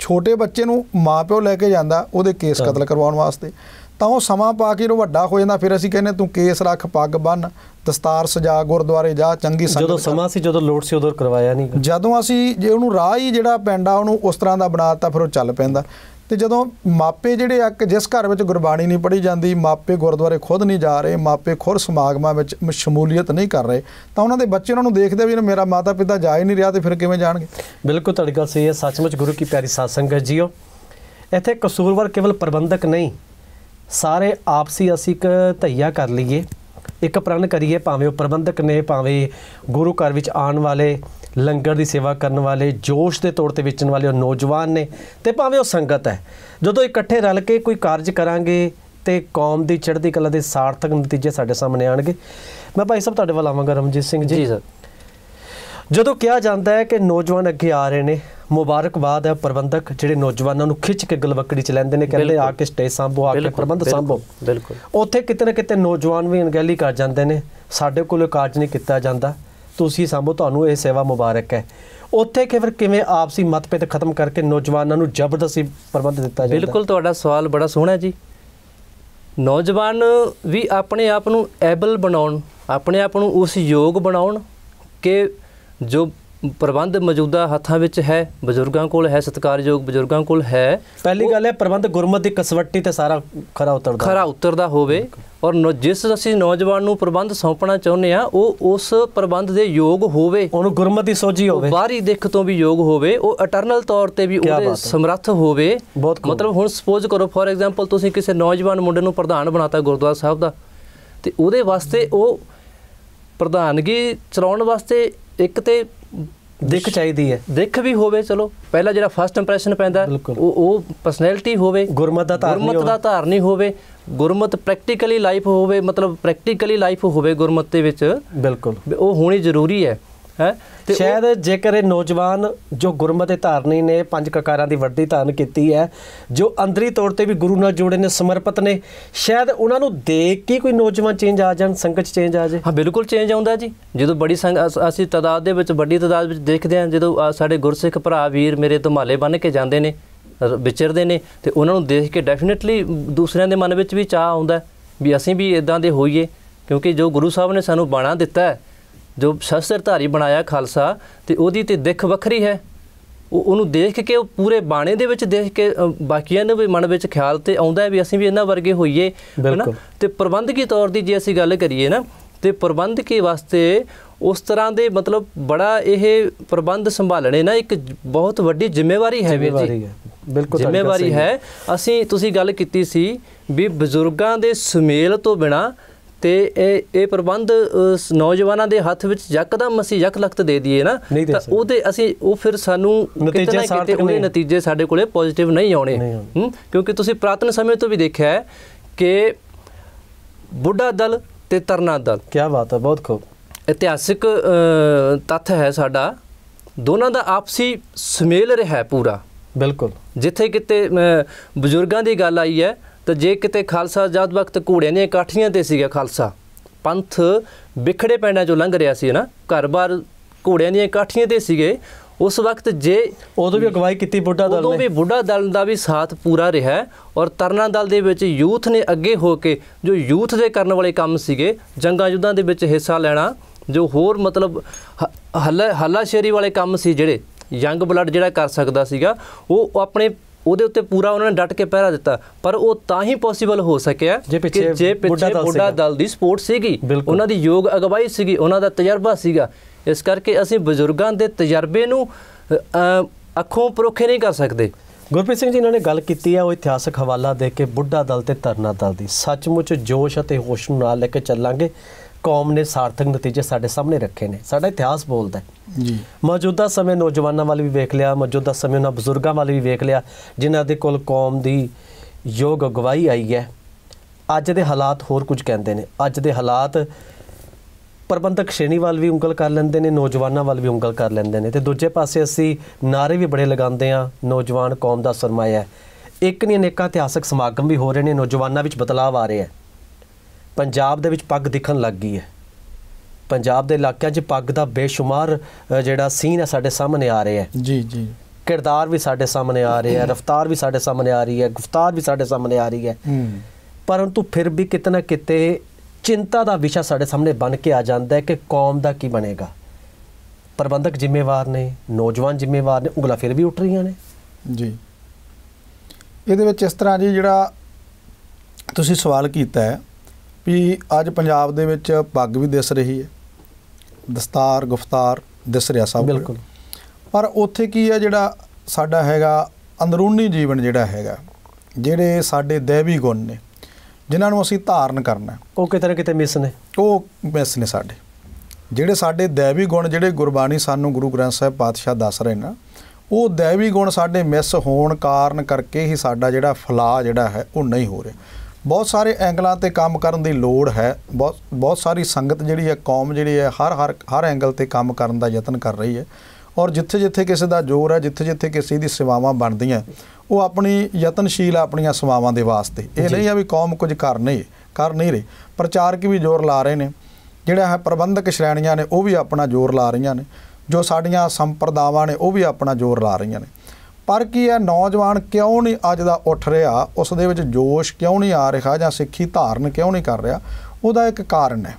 ਛੋਟੇ ਬੱਚੇ ਨੂੰ ਮਾਪਿਓ ਲੈ ਕੇ ਜਾਂਦਾ ਉਹਦੇ ਕੇਸ ਕਤਲ ਕਰਵਾਉਣ ਵਾਸਤੇ ਤਾਂ ਉਹ ਸਮਾਂ ਪਾ ਕੇ ਉਹ ਵੱਡਾ ਹੋ ਜਾਂਦਾ ਫਿਰ ਅਸੀਂ ਕਹਿੰਦੇ ਤੂੰ ਕੇਸ ਰੱਖ ਪੱਗ ਬੰਨ ਦਸਤਾਰ ਸਜਾ ਗੁਰਦੁਆਰੇ ਜਾ ਚੰਗੀ ਸੰਗਤ ਜਦੋਂ ਸਮਾਂ ਸੀ ਜਦੋਂ ਲੋੜ ਸੀ ਉਦੋਂ ਕਰਵਾਇਆ ਨਹੀਂ ਜਦੋਂ ਅਸੀਂ ਜੇ ਉਹਨੂੰ ਰਾਹ ਹੀ ਜਿਹੜਾ ਪੈਂਡਾ ਉਹਨੂੰ ਉਸ ਤਰ੍ਹਾਂ ਦਾ ਬਣਾਤਾ ਫਿਰ ਉਹ ਚੱਲ ਪੈਂਦਾ ਤੇ ਜਦੋਂ ਮਾਪੇ ਜਿਹੜੇ ਆ ਜਿਸ ਘਰ ਵਿੱਚ ਗੁਰਬਾਣੀ ਨਹੀਂ ਪੜ੍ਹੀ ਜਾਂਦੀ ਮਾਪੇ ਗੁਰਦੁਆਰੇ ਖੁਦ ਨਹੀਂ ਜਾ ਰਹੇ ਮਾਪੇ ਖੁਰ ਸਮਾਗਮਾਂ ਵਿੱਚ ਸ਼ਮੂਲੀਅਤ ਨਹੀਂ ਕਰ ਰਹੇ ਤਾਂ ਉਹਨਾਂ ਦੇ ਬੱਚੇ ਉਹਨਾਂ ਨੂੰ ਦੇਖਦੇ ਵੀ ਮੇਰਾ ਮਾਤਾ ਪਿਤਾ ਜਾ ਹੀ ਨਹੀਂ ਰਿਹਾ ਤੇ ਫਿਰ ਕਿਵੇਂ ਜਾਣਗੇ ਬਿਲਕੁਲ ਤੁਹਾਡੀ ਗੱਲ ਸਹੀ ਹੈ ਸੱਚਮੁੱਚ ਗੁਰੂ ਕੀ ਪਿਆਰੀ ਸਾਧ ਸੰਗਤ ਜੀਓ ਇੱਥੇ ਕਸੂਰਵਾਰ ਕੇਵਲ ਪ੍ਰਬੰਧਕ ਨਹੀਂ ਸਾਰੇ ਆਪਸੀ ਅਸੀਂ ਇੱਕ ਧਈਆ ਕਰ ਲਈਏ ਇੱਕ ਪ੍ਰਣ ਕਰੀਏ ਭਾਵੇਂ ਉਹ ਪ੍ਰਬੰਧਕ ਨੇ ਭਾਵੇਂ ਗੁਰੂ ਘਰ ਵਿੱਚ ਆਉਣ ਵਾਲੇ ਲੰਗਰ ਦੀ ਸੇਵਾ ਕਰਨ ਵਾਲੇ ਜੋਸ਼ ਦੇ ਤੌਰ ਤੇ ਵੇਚਣ ਵਾਲੇ ਉਹ ਨੌਜਵਾਨ ਨੇ ਤੇ ਭਾਵੇਂ ਉਹ ਸੰਗਤ ਹੈ ਜਦੋਂ ਇਕੱਠੇ ਰਲ ਕੇ ਕੋਈ ਕਾਰਜ ਕਰਾਂਗੇ ਤੇ ਕੌਮ ਦੀ ਚੜ੍ਹਦੀ ਕਲਾ ਦੇ ਸਾਰਥਕ ਨਤੀਜੇ ਸਾਡੇ ਸਾਹਮਣੇ ਆਣਗੇ ਮੈਂ ਭਾਈ ਸਾਹਿਬ ਤੁਹਾਡੇ ਵੱਲ ਆਵਾਂਗਾ ਰਮਜੀਤ ਸਿੰਘ ਜੀ ਜੀ ਸਰ ਜਦੋਂ ਕਿਹਾ ਜਾਂਦਾ ਹੈ ਕਿ ਨੌਜਵਾਨ ਅੱਗੇ ਆ ਰਹੇ ਨੇ ਮੁਬਾਰਕਬਾਦ ਹੈ ਪ੍ਰਬੰਧਕ ਜਿਹੜੇ ਨੌਜਵਾਨਾਂ ਨੂੰ ਖਿੱਚ ਕੇ ਗਲਵਕੜੀ ਚ ਲੈਂਦੇ ਨੇ ਕਹਿੰਦੇ ਆ ਕੇ ਸਟੇਜ ਸਾਂਭੋ ਆ ਕੇ ਪ੍ਰਬੰਧ ਸਾਂਭੋ ਬਿਲਕੁਲ ਉੱਥੇ ਕਿਤੇ ਨਾ ਕਿਤੇ ਨੌਜਵਾਨ ਵੀ ਅਣਗਹਿਲੀ ਕਰ ਜਾਂਦੇ ਨੇ ਸਾਡੇ ਕੋਲ ਕਾਰਜ ਨਹੀਂ ਕੀਤਾ ਜਾਂਦਾ ਤੁਸੀਂ ਸਾਂਭੋ ਤੁਹਾਨੂੰ ਇਹ ਸੇਵਾ ਮੁਬਾਰਕ ਹੈ ਉੱਥੇ ਫਿਰ ਕਿਵੇਂ ਆਪਸੀ ਮਤਭੇਦ ਖਤਮ ਕਰਕੇ ਨੌਜਵਾਨਾਂ ਨੂੰ ਜ਼ਬਰਦਸਤੀ ਪ੍ਰਬੰਧ ਦਿੱਤਾ ਜਾਂਦਾ ਬਿਲਕੁਲ ਤੁਹਾਡਾ ਸਵਾਲ ਬੜਾ ਸੋਹਣਾ ਜੀ ਨੌਜਵਾਨ ਵੀ ਆਪਣੇ ਆਪ ਨੂੰ ਐਬਲ ਬਣਾਉਣ ਆਪਣੇ ਆਪ ਨੂੰ ਉਸ ਯੋਗ ਬਣਾਉਣ ਕਿ ਜੋ ਪ੍ਰਬੰਧ ਮੌਜੂਦਾ ਹੱਥਾਂ ਵਿੱਚ ਹੈ ਬਜ਼ੁਰਗਾਂ ਕੋਲ ਹੈ ਸਤਕਾਰਯੋਗ ਬਜ਼ੁਰਗਾਂ ਕੋਲ ਹੈ ਪਹਿਲੀ ਗੱਲ ਹੈ ਪ੍ਰਬੰਧ ਗੁਰਮਤ ਦੀ ਕਸਵੱਟੀ ਤੇ ਸਾਰਾ ਖਰਾ ਉਤਰਦਾ ਖਰਾ ਉਤਰਦਾ ਹੋਵੇ ਔਰ ਜਿਸ ਅਸੀਂ ਨੌਜਵਾਨ ਨੂੰ ਪ੍ਰਬੰਧ ਸੌਂਪਣਾ ਚਾਹੁੰਦੇ ਆ ਉਹ ਉਸ ਪ੍ਰਬੰਧ ਦੇ ਯੋਗ ਹੋਵੇ ਉਹਨੂੰ ਦੀ ਸੋਝੀ ਹੋਵੇ ਬਾਹਰੀ ਦਿੱਖ ਤੋਂ ਵੀ ਯੋਗ ਹੋਵੇ ਉਹ ਇਟਰਨਲ ਤੌਰ ਤੇ ਵੀ ਉਹਦੇ ਸਮਰੱਥ ਹੋਵੇ ਮਤਲਬ ਹੁਣ ਸਪੋਜ਼ ਕਰੋ ਫੋਰ ਐਗਜ਼ਾਮਪਲ ਤੁਸੀਂ ਕਿਸੇ ਨੌਜਵਾਨ ਮੁੰਡੇ ਨੂੰ ਪ੍ਰਧਾਨ ਬਣਾਤਾ ਗੁਰਦੁਆਰਾ ਸਾਹਿਬ ਦਾ ਤੇ ਉਹਦੇ ਵਾਸਤੇ ਉਹ ਪ੍ਰਧਾਨਗੀ ਚਲਾਉਣ ਵਾਸਤੇ ਇੱਕ ਤੇ ਦਿੱਖ ਚਾਹੀਦੀ ਹੈ ਦਿੱਖ ਵੀ ਹੋਵੇ ਚਲੋ ਪਹਿਲਾ ਜਿਹੜਾ ਫਰਸਟ ਇੰਪ੍ਰੈਸ਼ਨ ਪੈਂਦਾ ਉਹ ਉਹ ਪਰਸਨੈਲਿਟੀ ਹੋਵੇ ਗੁਰਮਤ ਦਾ ਧਾਰਨੀ ਗੁਰਮਤ ਦਾ ਧਾਰਨੀ ਹੋਵੇ ਗੁਰਮਤ ਪ੍ਰੈਕਟੀਕਲੀ ਲਾਈਫ ਹੋਵੇ ਮਤਲਬ ਪ੍ਰੈਕਟੀਕਲੀ ਲਾਈਫ ਹੋਵੇ ਗੁਰਮਤ ਦੇ ਵਿੱਚ ਬਿਲਕੁਲ ਉਹ ਹੋਣੀ ਜ਼ਰੂਰੀ ਹੈ ਹੈ ਤੇ ਸ਼ਾਇਦ ਜੇਕਰ ਇਹ ਨੌਜਵਾਨ ਜੋ ਗੁਰਮਤਿ ਧਾਰਨੀ ਨੇ ਪੰਜ ਕਕਾਰਾਂ ਦੀ ਵੱਡੀ ਧਾਰਨ ਕੀਤੀ ਹੈ ਜੋ ਅੰਦਰੀ ਤੌਰ ਤੇ ਵੀ ਗੁਰੂ ਨਾਲ ਜੁੜੇ ਨੇ ਸਮਰਪਿਤ ਨੇ ਸ਼ਾਇਦ ਉਹਨਾਂ ਨੂੰ ਦੇਖ ਕੇ ਕੋਈ ਨੌਜਵਾਨ ਚੇਂਜ ਆ ਜਾਣ ਸੰਗਤ ਚ ਚੇਂਜ ਆ ਜਾਏ ਹਾਂ ਬਿਲਕੁਲ ਚੇਂਜ ਆਉਂਦਾ ਜੀ ਜਦੋਂ ਬੜੀ ਸੰਗ ਅਸੀਂ ਤਦਾਦ ਦੇ ਵਿੱਚ ਵੱਡੀ ਤਦਾਦ ਵਿੱਚ ਦੇਖਦੇ ਹਾਂ ਜਦੋਂ ਸਾਡੇ ਗੁਰਸਿੱਖ ਭਰਾ ਵੀਰ ਮੇਰੇ ਧਮਾਲੇ ਬੰਨ ਕੇ ਜਾਂਦੇ ਨੇ ਵਿਚਰਦੇ ਨੇ ਤੇ ਉਹਨਾਂ ਨੂੰ ਦੇਖ ਕੇ ਡੈਫੀਨਿਟਲੀ ਦੂਸਰਿਆਂ ਦੇ ਮਨ ਵਿੱਚ ਵੀ ਚਾਹ ਆਉਂਦਾ ਵੀ ਅਸੀਂ ਵੀ ਇਦਾਂ ਦੇ ਹੋਈਏ ਕਿਉਂਕਿ ਜੋ ਗੁਰੂ ਸਾਹਿਬ ਨੇ ਸਾਨੂੰ ਬਾਣਾ ਦਿੱਤਾ ਹੈ ਜੋ ਸ਼ਸਤਰਧਾਰੀ ਬਣਾਇਆ ਖਾਲਸਾ ਤੇ ਉਹਦੀ ਤੇ ਦਿੱਖ ਵੱਖਰੀ ਹੈ ਉਹ ਉਹਨੂੰ ਦੇਖ ਕੇ ਉਹ ਪੂਰੇ ਬਾਣੇ ਦੇ ਵਿੱਚ ਦੇਖ ਕੇ ਬਾਕੀਆਂ ਨੂੰ ਵੀ ਮਨ ਵਿੱਚ ਖਿਆਲ ਤੇ ਆਉਂਦਾ ਹੈ ਵੀ ਅਸੀਂ ਵੀ ਇਹਨਾਂ ਵਰਗੇ ਹੋਈਏ ਹੈਨਾ ਤੇ ਪ੍ਰਬੰਧਕੀ ਤੌਰ ਦੀ ਜੇ ਅਸੀਂ ਗੱਲ ਕਰੀਏ ਨਾ ਤੇ ਪ੍ਰਬੰਧਕੀ ਵਾਸਤੇ ਉਸ ਤਰ੍ਹਾਂ ਦੇ ਮਤਲਬ ਬੜਾ ਇਹ ਪ੍ਰਬੰਧ ਸੰਭਾਲਣੇ ਨਾ ਇੱਕ ਬਹੁਤ ਵੱਡੀ ਜ਼ਿੰਮੇਵਾਰੀ ਹੈ ਵੀ ਜੀ ਬਿਲਕੁਲ ਜ਼ਿੰਮੇਵਾਰੀ ਹੈ ਅਸੀਂ ਤੁਸੀਂ ਗੱਲ ਕੀਤੀ ਸੀ ਵੀ ਬਜ਼ੁਰਗਾਂ ਦੇ ਸੁਮੇਲ ਤੋਂ ਬਿਨਾ ਤੇ ਇਹ ਇਹ ਪ੍ਰਬੰਧ ਨੌਜਵਾਨਾਂ ਦੇ ਹੱਥ ਵਿੱਚ ਯਕਦਮ ਅਸੀਂ ਯਕ ਲਖਤ ਦੇ ਦਈਏ ਨਾ ਤਾਂ ਉਹਦੇ ਅਸੀਂ ਉਹ ਫਿਰ ਸਾਨੂੰ ਨਤੀਜੇ ਸਾਡੇ ਉਹਦੇ ਨਤੀਜੇ ਸਾਡੇ ਕੋਲੇ ਪੋਜ਼ਿਟਿਵ ਨਹੀਂ ਆਉਣੇ ਕਿਉਂਕਿ ਤੁਸੀਂ ਪ੍ਰਾਤਨ ਸਮੇਂ ਤੋਂ ਵੀ ਦੇਖਿਆ ਹੈ ਕਿ ਬੁੱਢਾ ਦਲ ਤੇ ਤਰਨਾ ਦਲ ਕੀ ਬਾਤ ਹੈ ਬਹੁਤ ਖੂਬ ਇਤਿਹਾਸਿਕ ਤੱਥ ਹੈ ਸਾਡਾ ਦੋਨਾਂ ਦਾ ਆਪਸੀ ਸੁਮੇਲ ਰਿਹਾ ਹੈ ਪੂਰਾ ਬਿਲਕੁਲ ਜਿੱਥੇ ਕਿਤੇ ਬਜ਼ੁਰਗਾਂ ਦੀ ਗੱਲ ਆਈ ਹੈ ਤਾਂ ਜੇ ਕਿਤੇ ਖਾਲਸਾ ਜਦ ਵਕਤ ਘੋੜਿਆਂ ਦੀਆਂ ਇਕਾਠੀਆਂ ਤੇ ਸੀਗਾ ਖਾਲਸਾ ਪੰਥ ਵਿਖੜੇ ਪਿੰਡਾਂ ਚੋਂ ਲੰਘ ਰਿਹਾ ਸੀ ਨਾ ਘਰ-ਬਾਰ ਘੋੜਿਆਂ ਦੀਆਂ ਇਕਾਠੀਆਂ ਤੇ ਸੀਗੇ ਉਸ ਵਕਤ ਜੇ ਉਦੋਂ ਵੀ ਅਗਵਾਈ ਕੀਤੀ ਬੁੱਢਾ ਦਲ ਨੇ ਉਦੋਂ ਵੀ ਬੁੱਢਾ ਦਲ ਦਾ ਵੀ ਸਾਥ ਪੂਰਾ ਰਿਹਾ ਔਰ ਤਰਨਾ ਦਲ ਦੇ ਵਿੱਚ ਯੂਥ ਨੇ ਅੱਗੇ ਹੋ ਕੇ ਜੋ ਯੂਥ ਦੇ ਕਰਨ ਵਾਲੇ ਕੰਮ ਸੀਗੇ ਜੰਗਾਂ ਯੁੱਧਾਂ ਦੇ ਵਿੱਚ ਹਿੱਸਾ ਲੈਣਾ ਜੋ ਹੋਰ ਮਤਲਬ ਹੱਲਾ ਹੱਲਾਸ਼ੇਰੀ ਵਾਲੇ ਕੰਮ ਸੀ ਜਿਹੜੇ ਯੰਗ ਬਲੱਡ ਜਿਹੜਾ ਕਰ ਸਕਦਾ ਸੀਗਾ ਉਹ ਆਪਣੇ ਉਹਦੇ ਉੱਤੇ ਪੂਰਾ ਉਹਨਾਂ ਨੇ ਡਟ ਕੇ ਪਹਿਰਾ ਦਿੱਤਾ ਪਰ ਉਹ ਤਾਂ ਹੀ ਪੋਸੀਬਲ ਹੋ ਸਕਿਆ ਜੇ ਪਿੱਛੇ ਜੇ ਪਿੱਛੇ ਬੁੱਢਾ ਦਲ ਦੀ ਸਪੋਰਟ ਸੀਗੀ ਉਹਨਾਂ ਦੀ ਯੋਗ ਅਗਵਾਈ ਸੀਗੀ ਉਹਨਾਂ ਦਾ ਤਜਰਬਾ ਸੀਗਾ ਇਸ ਕਰਕੇ ਅਸੀਂ ਬਜ਼ੁਰਗਾਂ ਦੇ ਤਜਰਬੇ ਨੂੰ ਅੱਖੋਂ ਪਰੋਖੇ ਨਹੀਂ ਕਰ ਸਕਦੇ ਗੁਰਪ੍ਰੀਤ ਸਿੰਘ ਜੀ ਇਹਨਾਂ ਨੇ ਗੱਲ ਕੀਤੀ ਆ ਉਹ ਇਤਿਹਾਸਕ ਹਵਾਲਾ ਦੇ ਕੇ ਬੁੱਢਾ ਦਲ ਤੇ ਤਰਨਾ ਦਲ ਦੀ ਸੱਚਮੁੱਚ ਜੋਸ਼ ਅਤੇ ਹੋਸ਼ ਨੂੰ ਨਾਲ ਲੈ ਕੇ ਚੱਲਾਂਗੇ ਕੌਮ ਨੇ ਸਾਰਥਕ ਨਤੀਜੇ ਸਾਡੇ ਸਾਹਮਣੇ ਰੱਖੇ ਨੇ ਸਾਡਾ ਇਤਿਹਾਸ ਬੋਲਦਾ ਜੀ ਮੌਜੂਦਾ ਸਮੇਂ ਨੌਜਵਾਨਾਂ ਵਾਲੇ ਵੀ ਵੇਖ ਲਿਆ ਮੌਜੂਦਾ ਸਮੇਂ ਉਹਨਾਂ ਬਜ਼ੁਰਗਾਂ ਵਾਲੇ ਵੀ ਵੇਖ ਲਿਆ ਜਿਨ੍ਹਾਂ ਦੇ ਕੋਲ ਕੌਮ ਦੀ ਯੋਗ ਅਗਵਾਈ ਆਈ ਹੈ ਅੱਜ ਦੇ ਹਾਲਾਤ ਹੋਰ ਕੁਝ ਕਹਿੰਦੇ ਨੇ ਅੱਜ ਦੇ ਹਾਲਾਤ ਪ੍ਰਬੰਧਕ ਸ਼੍ਰੇਣੀ ਵੱਲ ਵੀ ਉਂਗਲ ਕਰ ਲੈਂਦੇ ਨੇ ਨੌਜਵਾਨਾਂ ਵੱਲ ਵੀ ਉਂਗਲ ਕਰ ਲੈਂਦੇ ਨੇ ਤੇ ਦੂਜੇ ਪਾਸੇ ਅਸੀਂ ਨਾਰੇ ਵੀ ਬੜੇ ਲਗਾਉਂਦੇ ਆ ਨੌਜਵਾਨ ਕੌਮ ਦਾ ਸਰਮਾਇਆ ਹੈ ਇੱਕ ਨਹੀਂ ਅਨੇਕਾਂ ਇਤਿਹਾਸਕ ਸਮਾਗਮ ਵੀ ਹੋ ਰਹੇ ਨੇ ਨੌਜਵਾਨਾਂ ਵਿੱਚ ਬਦਲਾਅ ਆ ਰਿਹਾ ਹੈ ਪੰਜਾਬ ਦੇ ਵਿੱਚ ਪੱਗ ਦਿਖਣ ਲੱਗ ਗਈ ਹੈ ਪੰਜਾਬ ਦੇ ਇਲਾਕਿਆਂ 'ਚ ਪੱਗ ਦਾ ਬੇਸ਼ੁਮਾਰ ਜਿਹੜਾ ਸੀਨ ਹੈ ਸਾਡੇ ਸਾਹਮਣੇ ਆ ਰਿਹਾ ਹੈ ਜੀ ਜੀ ਕਿਰਦਾਰ ਵੀ ਸਾਡੇ ਸਾਹਮਣੇ ਆ ਰਿਹਾ ਹੈ ਰਫਤਾਰ ਵੀ ਸਾਡੇ ਸਾਹਮਣੇ ਆ ਰਹੀ ਹੈ ਗੁਫਤਾਰ ਵੀ ਸਾਡੇ ਸਾਹਮਣੇ ਆ ਰਹੀ ਹੈ ਪਰੰਤੂ ਫਿਰ ਵੀ ਕਿਤਨਾ ਕਿਤੇ ਚਿੰਤਾ ਦਾ ਵਿਸ਼ਾ ਸਾਡੇ ਸਾਹਮਣੇ ਬਣ ਕੇ ਆ ਜਾਂਦਾ ਹੈ ਕਿ ਕੌਮ ਦਾ ਕੀ ਬਣੇਗਾ ਪ੍ਰਬੰਧਕ ਜ਼ਿੰਮੇਵਾਰ ਨੇ ਨੌਜਵਾਨ ਜ਼ਿੰਮੇਵਾਰ ਨੇ ਉਂਗਲਾ ਫਿਰ ਵੀ ਉੱਠ ਰਹੀਆਂ ਨੇ ਜੀ ਇਹਦੇ ਵਿੱਚ ਇਸ ਤਰ੍ਹਾਂ ਜੀ ਜਿਹੜਾ ਤੁਸੀਂ ਸਵਾਲ ਕੀਤਾ ਹੈ ਵੀ ਅੱਜ ਪੰਜਾਬ ਦੇ ਵਿੱਚ ਪੱਗ ਵੀ ਦਿਸ ਰਹੀ ਹੈ ਦਸਤਾਰ ਗੁਫਤਾਰ ਦਿਸ ਰਿਹਾ ਸਭ ਬਿਲਕੁਲ ਪਰ ਉੱਥੇ ਕੀ ਹੈ ਜਿਹੜਾ ਸਾਡਾ ਹੈਗਾ ਅੰਦਰੂਨੀ ਜੀਵਨ ਜਿਹੜਾ ਹੈਗਾ ਜਿਹੜੇ ਸਾਡੇ ਦੇਵੀ ਗੁਣ ਨੇ ਜਿਨ੍ਹਾਂ ਨੂੰ ਅਸੀਂ ਧਾਰਨ ਕਰਨਾ ਉਹ ਕਿਤੇ ਨਾ ਕਿਤੇ ਮਿਸ ਨੇ ਉਹ ਮਿਸ ਨੇ ਸਾਡੇ ਜਿਹੜੇ ਸਾਡੇ ਦੇਵੀ ਗੁਣ ਜਿਹੜੇ ਗੁਰਬਾਣੀ ਸਾਨੂੰ ਗੁਰੂ ਗ੍ਰੰਥ ਸਾਹਿਬ ਪਾਤਸ਼ਾਹ ਦੱਸ ਰਹੇ ਨਾ ਉਹ ਦੇਵੀ ਗੁਣ ਸਾਡੇ ਮਿਸ ਹੋਣ ਕਾਰਨ ਕਰਕੇ ਹੀ ਸਾਡਾ ਜਿਹੜਾ ਫਲਾ ਜਿਹੜਾ ਹੈ ਉਹ ਨਹੀਂ ਹੋ ਰਿਹਾ ਬਹੁਤ ਸਾਰੇ ਐਂਗਲਾਂ ਤੇ ਕੰਮ ਕਰਨ ਦੀ ਲੋੜ ਹੈ ਬਹੁਤ ਬਹੁਤ ਸਾਰੀ ਸੰਗਤ ਜਿਹੜੀ ਹੈ ਕੌਮ ਜਿਹੜੀ ਹੈ ਹਰ ਹਰ ਹਰ ਐਂਗਲ ਤੇ ਕੰਮ ਕਰਨ ਦਾ ਯਤਨ ਕਰ ਰਹੀ ਹੈ ਔਰ ਜਿੱਥੇ-ਜਿੱਥੇ ਕਿਸੇ ਦਾ ਜ਼ੋਰ ਹੈ ਜਿੱਥੇ-ਜਿੱਥੇ ਕਿਸੇ ਦੀ ਸੇਵਾਵਾਂ ਬਣਦੀਆਂ ਉਹ ਆਪਣੀ ਯਤਨਸ਼ੀਲ ਆਪਣੀਆਂ ਸੇਵਾਵਾਂ ਦੇ ਵਾਸਤੇ ਇਹ ਨਹੀਂ ਆ ਵੀ ਕੌਮ ਕੁਝ ਕਰ ਨਹੀਂ ਕਰ ਨਹੀਂ ਰਹੀ ਪ੍ਰਚਾਰਕ ਵੀ ਜ਼ੋਰ ਲਾ ਰਹੇ ਨੇ ਜਿਹੜਾ ਹੈ ਪ੍ਰਬੰਧਕ ਸ਼੍ਰੇਣੀਆਂ ਨੇ ਉਹ ਵੀ ਆਪਣਾ ਜ਼ੋਰ ਲਾ ਰਹੀਆਂ ਨੇ ਜੋ ਸਾਡੀਆਂ ਸੰਪਰਦਾਵਾਂ ਨੇ ਉਹ ਵੀ ਆਪਣਾ ਜ਼ੋਰ ਲਾ ਰਹੀਆਂ ਨੇ ਪਰ ਕੀ ਹੈ ਨੌਜਵਾਨ ਕਿਉਂ ਨਹੀਂ ਅੱਜ ਦਾ ਉੱਠ ਰਿਹਾ ਉਸ ਦੇ ਵਿੱਚ ਜੋਸ਼ ਕਿਉਂ ਨਹੀਂ ਆ ਰਿਹਾ ਜਾਂ ਸਿੱਖੀ ਧਾਰਨ ਕਿਉਂ ਨਹੀਂ ਕਰ ਰਿਹਾ ਉਹਦਾ ਇੱਕ ਕਾਰਨ ਹੈ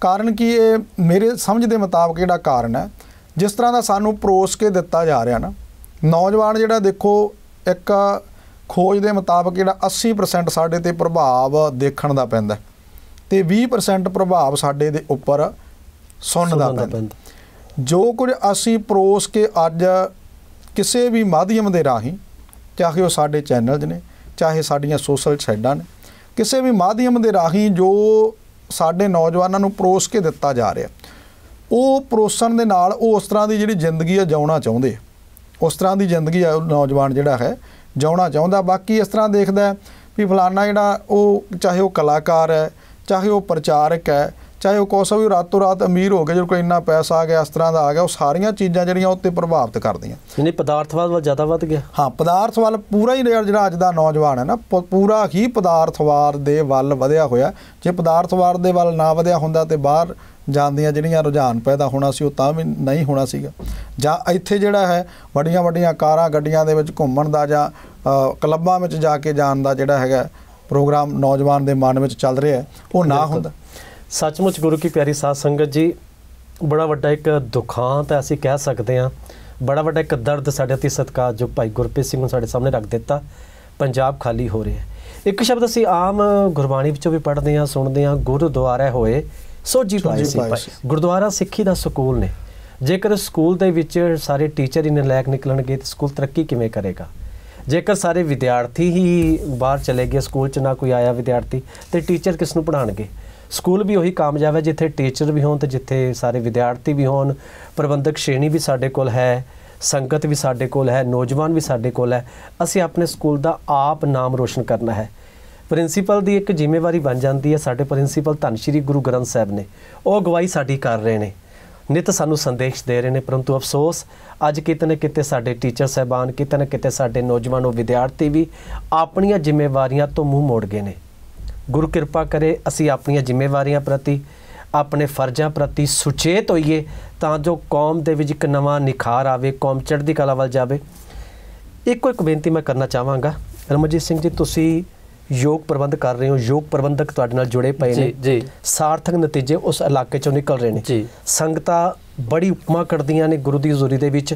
ਕਾਰਨ ਕੀ ਇਹ ਮੇਰੇ ਸਮਝ ਦੇ ਮੁਤਾਬਕ ਜਿਹੜਾ ਕਾਰਨ ਹੈ ਜਿਸ ਤਰ੍ਹਾਂ ਦਾ ਸਾਨੂੰ ਪਰੋਸ ਕੇ ਦਿੱਤਾ ਜਾ ਰਿਹਾ ਨਾ ਨੌਜਵਾਨ ਜਿਹੜਾ ਦੇਖੋ ਇੱਕ ਖੋਜ ਦੇ ਮੁਤਾਬਕ ਜਿਹੜਾ 80% ਸਾਡੇ ਤੇ ਪ੍ਰਭਾਵ ਦੇਖਣ ਦਾ ਪੈਂਦਾ ਤੇ 20% ਪ੍ਰਭਾਵ ਸਾਡੇ ਦੇ ਉੱਪਰ ਸੁਣਨ ਦਾ ਪੈਂਦਾ ਜੋ ਕੁਝ ਅਸੀਂ ਪਰੋਸ ਕੇ ਅੱਜ ਕਿਸੇ ਵੀ ਮਾਧਿਅਮ ਦੇ ਰਾਹੀਂ ਚਾਹੇ ਉਹ ਸਾਡੇ ਚੈਨਲਜ਼ ਨੇ ਚਾਹੇ ਸਾਡੀਆਂ ਸੋਸ਼ਲ ਸਾਈਡਾਂ ਨੇ ਕਿਸੇ ਵੀ ਮਾਧਿਅਮ ਦੇ ਰਾਹੀਂ ਜੋ ਸਾਡੇ ਨੌਜਵਾਨਾਂ ਨੂੰ ਪਰੋਸ ਕੇ ਦਿੱਤਾ ਜਾ ਰਿਹਾ ਉਹ ਪਰੋਸਣ ਦੇ ਨਾਲ ਉਹ ਉਸ ਤਰ੍ਹਾਂ ਦੀ ਜਿਹੜੀ ਜ਼ਿੰਦਗੀ ਆ ਜਿਉਣਾ ਚਾਹੁੰਦੇ ਉਸ ਤਰ੍ਹਾਂ ਦੀ ਜ਼ਿੰਦਗੀ ਆ ਨੌਜਵਾਨ ਜਿਹੜਾ ਹੈ ਜਿਉਣਾ ਚਾਹੁੰਦਾ ਬਾਕੀ ਇਸ ਤਰ੍ਹਾਂ ਦੇਖਦਾ ਵੀ ਫਲਾਨਾ ਜਿਹੜਾ ਉਹ ਚਾਹੇ ਉਹ ਕਲਾਕਾਰ ਹੈ ਚਾਹੇ ਉਹ ਪ੍ਰਚਾਰਕ ਹੈ ਚਾਹੇ ਉਹ ਕੋਸਾ ਵੀ ਰਾਤੋਂ ਰਾਤ ਅਮੀਰ ਹੋ ਗਿਆ ਜਦੋਂ ਕੋਈ ਇੰਨਾ ਪੈਸਾ ਆ ਗਿਆ ਇਸ ਤਰ੍ਹਾਂ ਦਾ ਆ ਗਿਆ ਉਹ ਸਾਰੀਆਂ ਚੀਜ਼ਾਂ ਜਿਹੜੀਆਂ ਉੱਤੇ ਪ੍ਰਭਾਵਿਤ ਕਰਦੀਆਂ ਯਾਨੀ ਪਦਾਰਥਵਾਦ ਵੱਲ ਜ਼ਿਆਦਾ ਵੱਧ ਗਿਆ ਹਾਂ ਪਦਾਰਥਵਾਦ ਪੂਰਾ ਹੀ ਜਿਹੜਾ ਅੱਜ ਦਾ ਨੌਜਵਾਨ ਹੈ ਨਾ ਪੂਰਾ ਹੀ ਪਦਾਰਥਵਾਦ ਦੇ ਵੱਲ ਵਧਿਆ ਹੋਇਆ ਜੇ ਪਦਾਰਥਵਾਦ ਦੇ ਵੱਲ ਨਾ ਵਧਿਆ ਹੁੰਦਾ ਤੇ ਬਾਹਰ ਜਾਂਦੀਆਂ ਜਿਹੜੀਆਂ ਰੁਝਾਨ ਪੈਦਾ ਹੋਣਾ ਸੀ ਉਹ ਤਾਂ ਵੀ ਨਹੀਂ ਹੋਣਾ ਸੀਗਾ ਜਾਂ ਇੱਥੇ ਜਿਹੜਾ ਹੈ ਵੱਡੀਆਂ ਵੱਡੀਆਂ ਕਾਰਾਂ ਗੱਡੀਆਂ ਦੇ ਵਿੱਚ ਘੁੰਮਣ ਦਾ ਜਾਂ ਕਲੱਬਾਂ ਵਿੱਚ ਜਾ ਕੇ ਜਾਣ ਦਾ ਜਿਹੜਾ ਹੈਗਾ ਪ੍ਰੋਗਰਾਮ ਨੌਜਵਾਨ ਦੇ ਮਨ ਵਿੱਚ ਚੱਲ ਰਿਹਾ ਉਹ ਨਾ ਹੁੰਦਾ ਸੱਚਮੁੱਚ ਗੁਰੂ ਕੀ ਪਿਆਰੀ ਸਾਧ ਸੰਗਤ ਜੀ ਬੜਾ ਵੱਡਾ ਇੱਕ ਦੁਖਾਂਤ ਅਸੀਂ ਕਹਿ ਸਕਦੇ ਹਾਂ ਬੜਾ ਵੱਡਾ ਇੱਕ ਦਰਦ ਸਾਡੇ ਅਤੀ ਸਤਕਾਰ ਜੋ ਭਾਈ ਗੁਰਪ੍ਰੀਤ ਸਿੰਘ ਨੂੰ ਸਾਡੇ ਸਾਹਮਣੇ ਰੱਖ ਦਿੱਤਾ ਪੰਜਾਬ ਖਾਲੀ ਹੋ ਰਿਹਾ ਇੱਕ ਸ਼ਬਦ ਅਸੀਂ ਆਮ ਗੁਰਬਾਣੀ ਵਿੱਚੋਂ ਵੀ ਪੜ੍ਹਦੇ ਹਾਂ ਸੁਣਦੇ ਹਾਂ ਗੁਰਦੁਆਰਾ ਹੋਏ ਸੋਜੀ ਪਾਈ ਸੀ ਗੁਰਦੁਆਰਾ ਸਿੱਖੀ ਦਾ ਸਕੂਲ ਨੇ ਜੇਕਰ ਸਕੂਲ ਦੇ ਵਿੱਚ ਸਾਰੇ ਟੀਚਰ ਹੀ ਨਲਾਇਕ ਨਿਕਲਣਗੇ ਤਾਂ ਸਕੂਲ ਤਰੱਕੀ ਕਿਵੇਂ ਕਰੇਗਾ ਜੇਕਰ ਸਾਰੇ ਵਿਦਿਆਰਥੀ ਹੀ ਬਾਹਰ ਚਲੇ ਗਏ ਸਕੂਲ 'ਚ ਨਾ ਕੋਈ ਆਇਆ ਵਿਦਿਆਰਥੀ ਤੇ ਟੀਚਰ ਕਿਸ ਨੂੰ ਪੜਾਣਗੇ ਸਕੂਲ ਵੀ ਉਹੀ ਕਾਮਯਾਬ ਹੈ ਜਿੱਥੇ ਟੀਚਰ ਵੀ ਹੋਣ ਤੇ ਜਿੱਥੇ ਸਾਰੇ ਵਿਦਿਆਰਥੀ ਵੀ ਹੋਣ ਪ੍ਰਬੰਧਕ ਸ਼੍ਰੇਣੀ ਵੀ ਸਾਡੇ ਕੋਲ ਹੈ ਸੰਗਤ ਵੀ ਸਾਡੇ ਕੋਲ ਹੈ ਨੌਜਵਾਨ ਵੀ ਸਾਡੇ ਕੋਲ ਹੈ ਅਸੀਂ ਆਪਣੇ ਸਕੂਲ ਦਾ ਆਪ ਨਾਮ ਰੋਸ਼ਨ ਕਰਨਾ ਹੈ ਪ੍ਰਿੰਸੀਪਲ ਦੀ ਇੱਕ ਜ਼ਿੰਮੇਵਾਰੀ ਬਣ ਜਾਂਦੀ ਹੈ ਸਾਡੇ ਪ੍ਰਿੰਸੀਪਲ ਧੰਨ ਸ਼੍ਰੀ ਗੁਰੂ ਗ੍ਰੰਥ ਸਾਹਿਬ ਨੇ ਉਹ ਅਗਵਾਈ ਸਾਡੀ ਕਰ ਰਹੇ ਨੇ ਨਿਤ ਸਾਨੂੰ ਸੰਦੇਸ਼ ਦੇ ਰਹੇ ਨੇ ਪਰੰਤੂ ਅਫਸੋਸ ਅੱਜ ਕਿਤੇ ਨਾ ਕਿਤੇ ਸਾਡੇ ਟੀਚਰ ਸਹਿਬਾਨ ਕਿਤੇ ਨਾ ਕਿਤੇ ਸਾਡੇ ਨੌਜਵਾਨੋ ਵਿਦਿਆਰਥੀ ਵੀ ਆਪਣੀਆਂ ਜ਼ਿੰਮੇਵਾਰੀਆਂ ਤੋਂ ਮੂੰਹ ਮੋੜ ਗਏ ਨੇ ਗੁਰੂ ਕਿਰਪਾ ਕਰੇ ਅਸੀਂ ਆਪਣੀਆਂ ਜ਼ਿੰਮੇਵਾਰੀਆਂ ਪ੍ਰਤੀ ਆਪਣੇ ਫਰਜ਼ਾਂ ਪ੍ਰਤੀ ਸੁਚੇਤ ਹੋਈਏ ਤਾਂ ਜੋ ਕੌਮ ਦੇ ਵਿੱਚ ਇੱਕ ਨਵਾਂ ਨਿਖਾਰ ਆਵੇ ਕੌਮ ਚੜ੍ਹਦੀ ਕਲਾ ਵੱਲ ਜਾਵੇ ਇੱਕੋ ਇੱਕ ਬੇਨਤੀ ਮੈਂ ਕਰਨਾ ਚਾਹਾਂਗਾ ਰਮਜੀਤ ਸਿੰਘ ਜੀ ਤੁਸੀਂ ਯੋਗ ਪ੍ਰਬੰਧ ਕਰ ਰਹੇ ਹੋ ਯੋਗ ਪ੍ਰਬੰਧਕ ਤੁਹਾਡੇ ਨਾਲ ਜੁੜੇ ਪਏ ਨੇ ਜੀ ਸਾਰਥਕ ਨਤੀਜੇ ਉਸ ਇਲਾਕੇ ਚੋਂ ਨਿਕਲ ਰਹੇ ਨੇ ਜੀ ਸੰਗਤਾਂ ਬੜੀ ਉਪਮਾ ਕਰਦੀਆਂ ਨੇ ਗੁਰੂ ਦੀ ਹਜ਼ੂਰੀ ਦੇ ਵਿੱਚ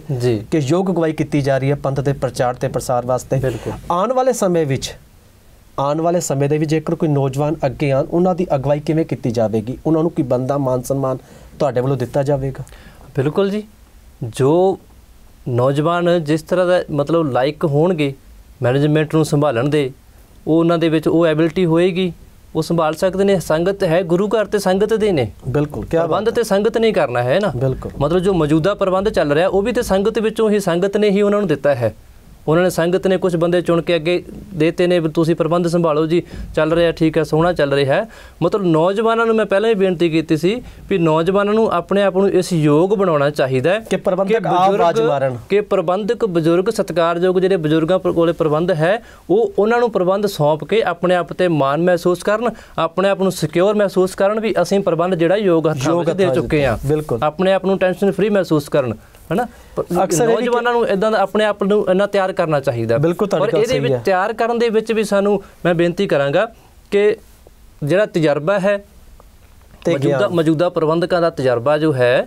ਕਿ ਯੋਗ ਅਗਵਾਈ ਕੀਤੀ ਜਾ ਰਹੀ ਹੈ ਪੰਥ ਦੇ ਪ੍ਰਚਾਰ ਤੇ ਪ੍ਰਸਾਰ ਵਾਸਤੇ ਆਉਣ ਵਾਲੇ ਸਮੇਂ ਵਿੱਚ ਆਉਣ ਵਾਲੇ ਸਮੇਂ ਦੇ ਵਿੱਚ ਜੇਕਰ ਕੋਈ ਨੌਜਵਾਨ ਅੱਗੇ ਆਣ ਉਹਨਾਂ ਦੀ ਅਗਵਾਈ ਕਿਵੇਂ ਕੀਤੀ ਜਾਵੇਗੀ ਉਹਨਾਂ ਨੂੰ ਕੀ ਬੰਦਾ ਮਾਨ ਸਨਮਾਨ ਤੁਹਾਡੇ ਵੱਲੋਂ ਦਿੱਤਾ ਜਾਵੇਗਾ ਬਿਲਕੁਲ ਜੀ ਜੋ ਨੌਜਵਾਨ ਜਿਸ ਤਰ੍ਹਾਂ ਦਾ ਮਤਲਬ ਲਾਇਕ ਹੋਣਗੇ ਮੈਨੇਜਮੈਂਟ ਨੂੰ ਸੰਭਾਲਣ ਦੇ ਉਹ ਉਹਨਾਂ ਦੇ ਵਿੱਚ ਉਹ ਐਬਿਲਿਟੀ ਹੋਏਗੀ ਉਹ ਸੰਭਾਲ ਸਕਦੇ ਨੇ ਸੰਗਤ ਹੈ ਗੁਰੂ ਘਰ ਤੇ ਸੰਗਤ ਦੇ ਨੇ ਬਿਲਕੁਲ ਕੀ ਪ੍ਰਬੰਧ ਤੇ ਸੰਗਤ ਨਹੀਂ ਕਰਨਾ ਹੈ ਨਾ ਬਿਲਕੁਲ ਮਤਲਬ ਜੋ ਮੌਜੂਦਾ ਪ੍ਰਬੰਧ ਚੱਲ ਰਿਹਾ ਉਹ ਵੀ ਤੇ ਸੰਗਤ ਵਿੱਚੋਂ ਹੀ ਸੰਗਤ ਨੇ ਹੀ ਉਹਨਾਂ ਨੂੰ ਦਿੱਤਾ ਹੈ ਉਹਨਾਂ ਨੇ ਸੰਗਤ ਨੇ ਕੁਝ ਬੰਦੇ ਚੁਣ ਕੇ ਅੱਗੇ ਦੇਤੇ ਨੇ ਤੁਸੀਂ ਪ੍ਰਬੰਧ ਸੰਭਾਲੋ ਜੀ ਚੱਲ ਰਿਹਾ ਠੀਕ ਹੈ ਸੋਹਣਾ ਚੱਲ ਰਿਹਾ ਮਤਲਬ ਨੌਜਵਾਨਾਂ ਨੂੰ ਮੈਂ ਪਹਿਲਾਂ ਹੀ ਬੇਨਤੀ ਕੀਤੀ ਸੀ ਵੀ ਨੌਜਵਾਨਾਂ ਨੂੰ ਆਪਣੇ ਆਪ ਨੂੰ ਇਸ ਯੋਗ ਬਣਾਉਣਾ ਚਾਹੀਦਾ ਹੈ ਕਿ ਪ੍ਰਬੰਧਕ ਆਵਾਜ਼ ਮਾਰਨ ਕਿ ਪ੍ਰਬੰਧਕ ਬਜ਼ੁਰਗ ਸਤਿਕਾਰਯੋਗ ਜਿਹੜੇ ਬਜ਼ੁਰਗਾਂ ਕੋਲੇ ਪ੍ਰਬੰਧ ਹੈ ਉਹ ਉਹਨਾਂ ਨੂੰ ਪ੍ਰਬੰਧ ਸੌਂਪ ਕੇ ਆਪਣੇ ਆਪ ਤੇ ਮਾਣ ਮਹਿਸੂਸ ਕਰਨ ਆਪਣੇ ਆਪ ਨੂੰ ਸਿਕਿਉਰ ਮਹਿਸੂਸ ਕਰਨ ਵੀ ਅਸੀਂ ਪ੍ਰਬੰਧ ਜਿਹੜਾ ਯੋਗ ਹੱਥਾਂ ਵਿੱਚ ਦੇ ਚੁੱਕੇ ਆ ਆਪਣੇ ਆਪ ਨੂੰ ਟੈਨਸ਼ਨ ਫ੍ਰੀ ਮਹਿਸੂਸ ਕਰਨ ਹਨਾ ਅਕਸਰ ਨੌਜਵਾਨਾਂ ਨੂੰ ਇਦਾਂ ਦਾ ਆਪਣੇ ਆਪ ਨੂੰ ਇੰਨਾ ਤਿਆਰ ਕਰਨਾ ਚਾਹੀਦਾ ਬਿਲਕੁਲ ਤੁਹਾਡੀ ਗੱਲ ਸਹੀ ਹੈ ਔਰ ਇਹਦੇ ਵਿੱਚ ਤਿਆਰ ਕਰਨ ਦੇ ਵਿੱਚ ਵੀ ਸਾਨੂੰ ਮੈਂ ਬੇਨਤੀ ਕਰਾਂਗਾ ਕਿ ਜਿਹੜਾ ਤਜਰਬਾ ਹੈ ਮੌਜੂਦਾ ਮੌਜੂਦਾ ਪ੍ਰਬੰਧਕਾਂ ਦਾ ਤਜਰਬਾ ਜੋ ਹੈ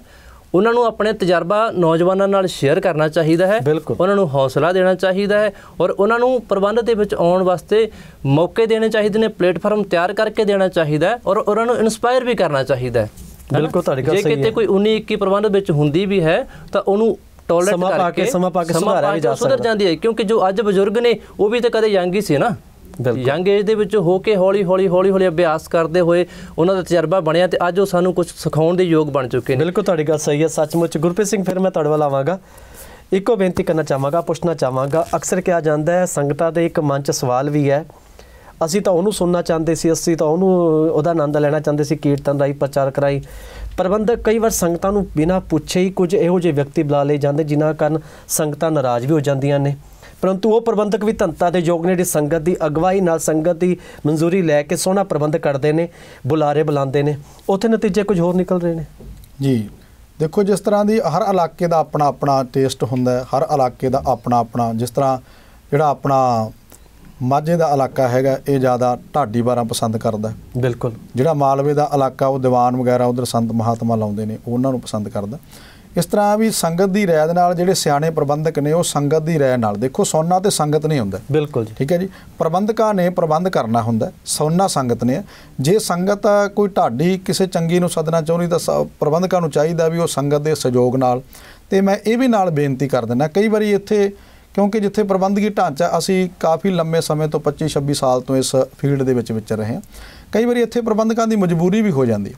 ਉਹਨਾਂ ਨੂੰ ਆਪਣੇ ਤਜਰਬਾ ਨੌਜਵਾਨਾਂ ਨਾਲ ਸ਼ੇਅਰ ਕਰਨਾ ਚਾਹੀਦਾ ਹੈ ਉਹਨਾਂ ਨੂੰ ਹੌਸਲਾ ਦੇਣਾ ਚਾਹੀਦਾ ਹੈ ਔਰ ਉਹਨਾਂ ਨੂੰ ਪ੍ਰਬੰਧ ਦੇ ਵਿੱਚ ਆਉਣ ਵਾਸਤੇ ਮੌਕੇ ਦੇਣੇ ਚਾਹੀਦੇ ਨੇ ਪਲੇਟਫਾਰਮ ਤਿਆਰ ਕਰਕੇ ਦੇਣਾ ਚਾਹੀਦਾ ਹੈ ਔਰ ਉਹਨਾਂ ਨੂੰ ਇਨਸਪਾਇਰ ਵੀ ਕਰਨਾ ਚਾਹੀਦਾ ਹੈ ਬਿਲਕੁਲ ਤੁਹਾਡੀ ਗੱਲ ਸਹੀ ਹੈ ਜੇ ਕਿਤੇ ਕੋਈ 19 21 ਪ੍ਰਬੰਧ ਵਿੱਚ ਹੁੰਦੀ ਵੀ ਹੈ ਤਾਂ ਉਹਨੂੰ ਟਾਇਲਟ ਕਰਕੇ ਸਮਾਂ ਪਾ ਕੇ ਸਮਾਂ ਪਾ ਕੇ ਸੁਧਾਰਿਆ ਵੀ ਜਾ ਸਕਦਾ ਸੁਧਰ ਜਾਂਦੀ ਹੈ ਕਿਉਂਕਿ ਜੋ ਅੱਜ ਬਜ਼ੁਰਗ ਨੇ ਉਹ ਵੀ ਤਾਂ ਕਦੇ ਯੰਗ ਹੀ ਸੀ ਨਾ ਯੰਗ ਏਜ ਦੇ ਵਿੱਚ ਹੋ ਕੇ ਹੌਲੀ ਹੌਲੀ ਹੌਲੀ ਹੌਲੀ ਅਭਿਆਸ ਕਰਦੇ ਹੋਏ ਉਹਨਾਂ ਦਾ ਤਜਰਬਾ ਬਣਿਆ ਤੇ ਅੱਜ ਉਹ ਸਾਨੂੰ ਕੁਝ ਸਿਖਾਉਣ ਦੇ ਯੋਗ ਬਣ ਚੁੱਕੇ ਨੇ ਬਿਲਕੁਲ ਤੁਹਾਡੀ ਗੱਲ ਸਹੀ ਹੈ ਸੱਚਮੁੱਚ ਗੁਰਪ੍ਰੀਤ ਸਿੰਘ ਫਿਰ ਮੈਂ ਤੁਹਾਡੇ ਵੱਲ ਆਵਾਂਗਾ ਇੱਕੋ ਬੇਨਤੀ ਕਰਨਾ ਚਾਹਾਂਗਾ ਪੁੱਛਣਾ ਚਾਹਾਂਗਾ ਅਕਸਰ ਕਿਹਾ ਜਾਂਦਾ ਹੈ ਸੰਗਤਾਂ ਦੇ ਇੱਕ ਮਨ ਚ ਸਵਾਲ ਵੀ ਹੈ ਅਸੀਂ ਤਾਂ ਉਹਨੂੰ ਸੁਣਨਾ ਚਾਹੁੰਦੇ ਸੀ ਅਸੀਂ ਤਾਂ ਉਹਨੂੰ ਉਹਦਾ ਆਨੰਦ ਲੈਣਾ ਚਾਹੁੰਦੇ ਸੀ ਕੀਰਤਨ ਰਾਈ ਪ੍ਰਚਾਰ ਕਰਾਈ ਪ੍ਰਬੰਧਕ ਕਈ ਵਾਰ ਸੰਗਤਾਂ ਨੂੰ ਬਿਨਾਂ ਪੁੱਛੇ ਹੀ ਕੁਝ ਇਹੋ ਜਿਹੇ ਵਿਅਕਤੀ ਬੁਲਾ ਲਏ ਜਾਂਦੇ ਜਿਨ੍ਹਾਂ ਕਾਰਨ ਸੰਗਤਾਂ ਨਾਰਾਜ਼ ਵੀ ਹੋ ਜਾਂਦੀਆਂ ਨੇ ਪਰੰਤੂ ਉਹ ਪ੍ਰਬੰਧਕ ਵੀ ਧੰਤਾ ਦੇ ਯੋਗ ਨੇ ਦੀ ਸੰਗਤ ਦੀ ਅਗਵਾਈ ਨਾਲ ਸੰਗਤ ਦੀ ਮਨਜ਼ੂਰੀ ਲੈ ਕੇ ਸੋਹਣਾ ਪ੍ਰਬੰਧ ਕਰਦੇ ਨੇ ਬੁਲਾਰੇ ਬੁਲਾਉਂਦੇ ਨੇ ਉੱਥੇ ਨਤੀਜੇ ਕੁਝ ਹੋਰ ਨਿਕਲ ਰਹੇ ਨੇ ਜੀ ਦੇਖੋ ਜਿਸ ਤਰ੍ਹਾਂ ਦੀ ਹਰ ਇਲਾਕੇ ਦਾ ਆਪਣਾ ਆਪਣਾ ਟੇਸਟ ਹੁੰਦਾ ਹੈ ਹਰ ਇਲਾਕੇ ਦਾ ਆਪਣਾ ਆਪਣਾ ਜਿਸ ਤਰ੍ਹਾਂ ਜਿਹੜਾ ਆਪਣਾ ਮਾਝੇ ਦਾ ਇਲਾਕਾ ਹੈਗਾ ਇਹ ਜ਼ਿਆਦਾ ਢਾਡੀ ਬਾਰਾਂ ਪਸੰਦ ਕਰਦਾ ਬਿਲਕੁਲ ਜਿਹੜਾ ਮਾਲਵੇ ਦਾ ਇਲਾਕਾ ਉਹ ਦੀਵਾਨ ਵਗੈਰਾ ਉਧਰ ਸੰਤ ਮਹਾਤਮਾ ਲਾਉਂਦੇ ਨੇ ਉਹਨਾਂ ਨੂੰ ਪਸੰਦ ਕਰਦਾ ਇਸ ਤਰ੍ਹਾਂ ਵੀ ਸੰਗਤ ਦੀ ਰਾਇ ਦੇ ਨਾਲ ਜਿਹੜੇ ਸਿਆਣੇ ਪ੍ਰਬੰਧਕ ਨੇ ਉਹ ਸੰਗਤ ਦੀ ਰਾਇ ਨਾਲ ਦੇਖੋ ਸੋਨਾ ਤੇ ਸੰਗਤ ਨਹੀਂ ਹੁੰਦਾ ਬਿਲਕੁਲ ਜੀ ਠੀਕ ਹੈ ਜੀ ਪ੍ਰਬੰਧਕਾਂ ਨੇ ਪ੍ਰਬੰਧ ਕਰਨਾ ਹੁੰਦਾ ਸੋਨਾ ਸੰਗਤ ਨੇ ਜੇ ਸੰਗਤ ਕੋਈ ਢਾਡੀ ਕਿਸੇ ਚੰਗੀ ਨੂੰ ਸਦਨਾ ਚਾਹੁੰਦੀ ਤਾਂ ਪ੍ਰਬੰਧਕਾਂ ਨੂੰ ਚਾਹੀਦਾ ਵੀ ਉਹ ਸੰਗਤ ਦੇ ਸਹਿਯੋਗ ਨਾਲ ਤੇ ਮੈਂ ਇਹ ਵੀ ਨਾਲ ਬੇਨਤੀ ਕਰ ਦਿੰਦਾ ਕਈ ਵਾਰੀ ਇੱਥੇ ਕਿਉਂਕਿ ਜਿੱਥੇ ਪ੍ਰਬੰਧਕੀ ਢਾਂਚਾ ਅਸੀਂ ਕਾਫੀ ਲੰਮੇ ਸਮੇਂ ਤੋਂ 25 26 ਸਾਲ ਤੋਂ ਇਸ ਫੀਲਡ ਦੇ ਵਿੱਚ ਵਿਚਰ ਰਹੇ ਹਾਂ ਕਈ ਵਾਰੀ ਇੱਥੇ ਪ੍ਰਬੰਧਕਾਂ ਦੀ ਮਜਬੂਰੀ ਵੀ ਹੋ ਜਾਂਦੀ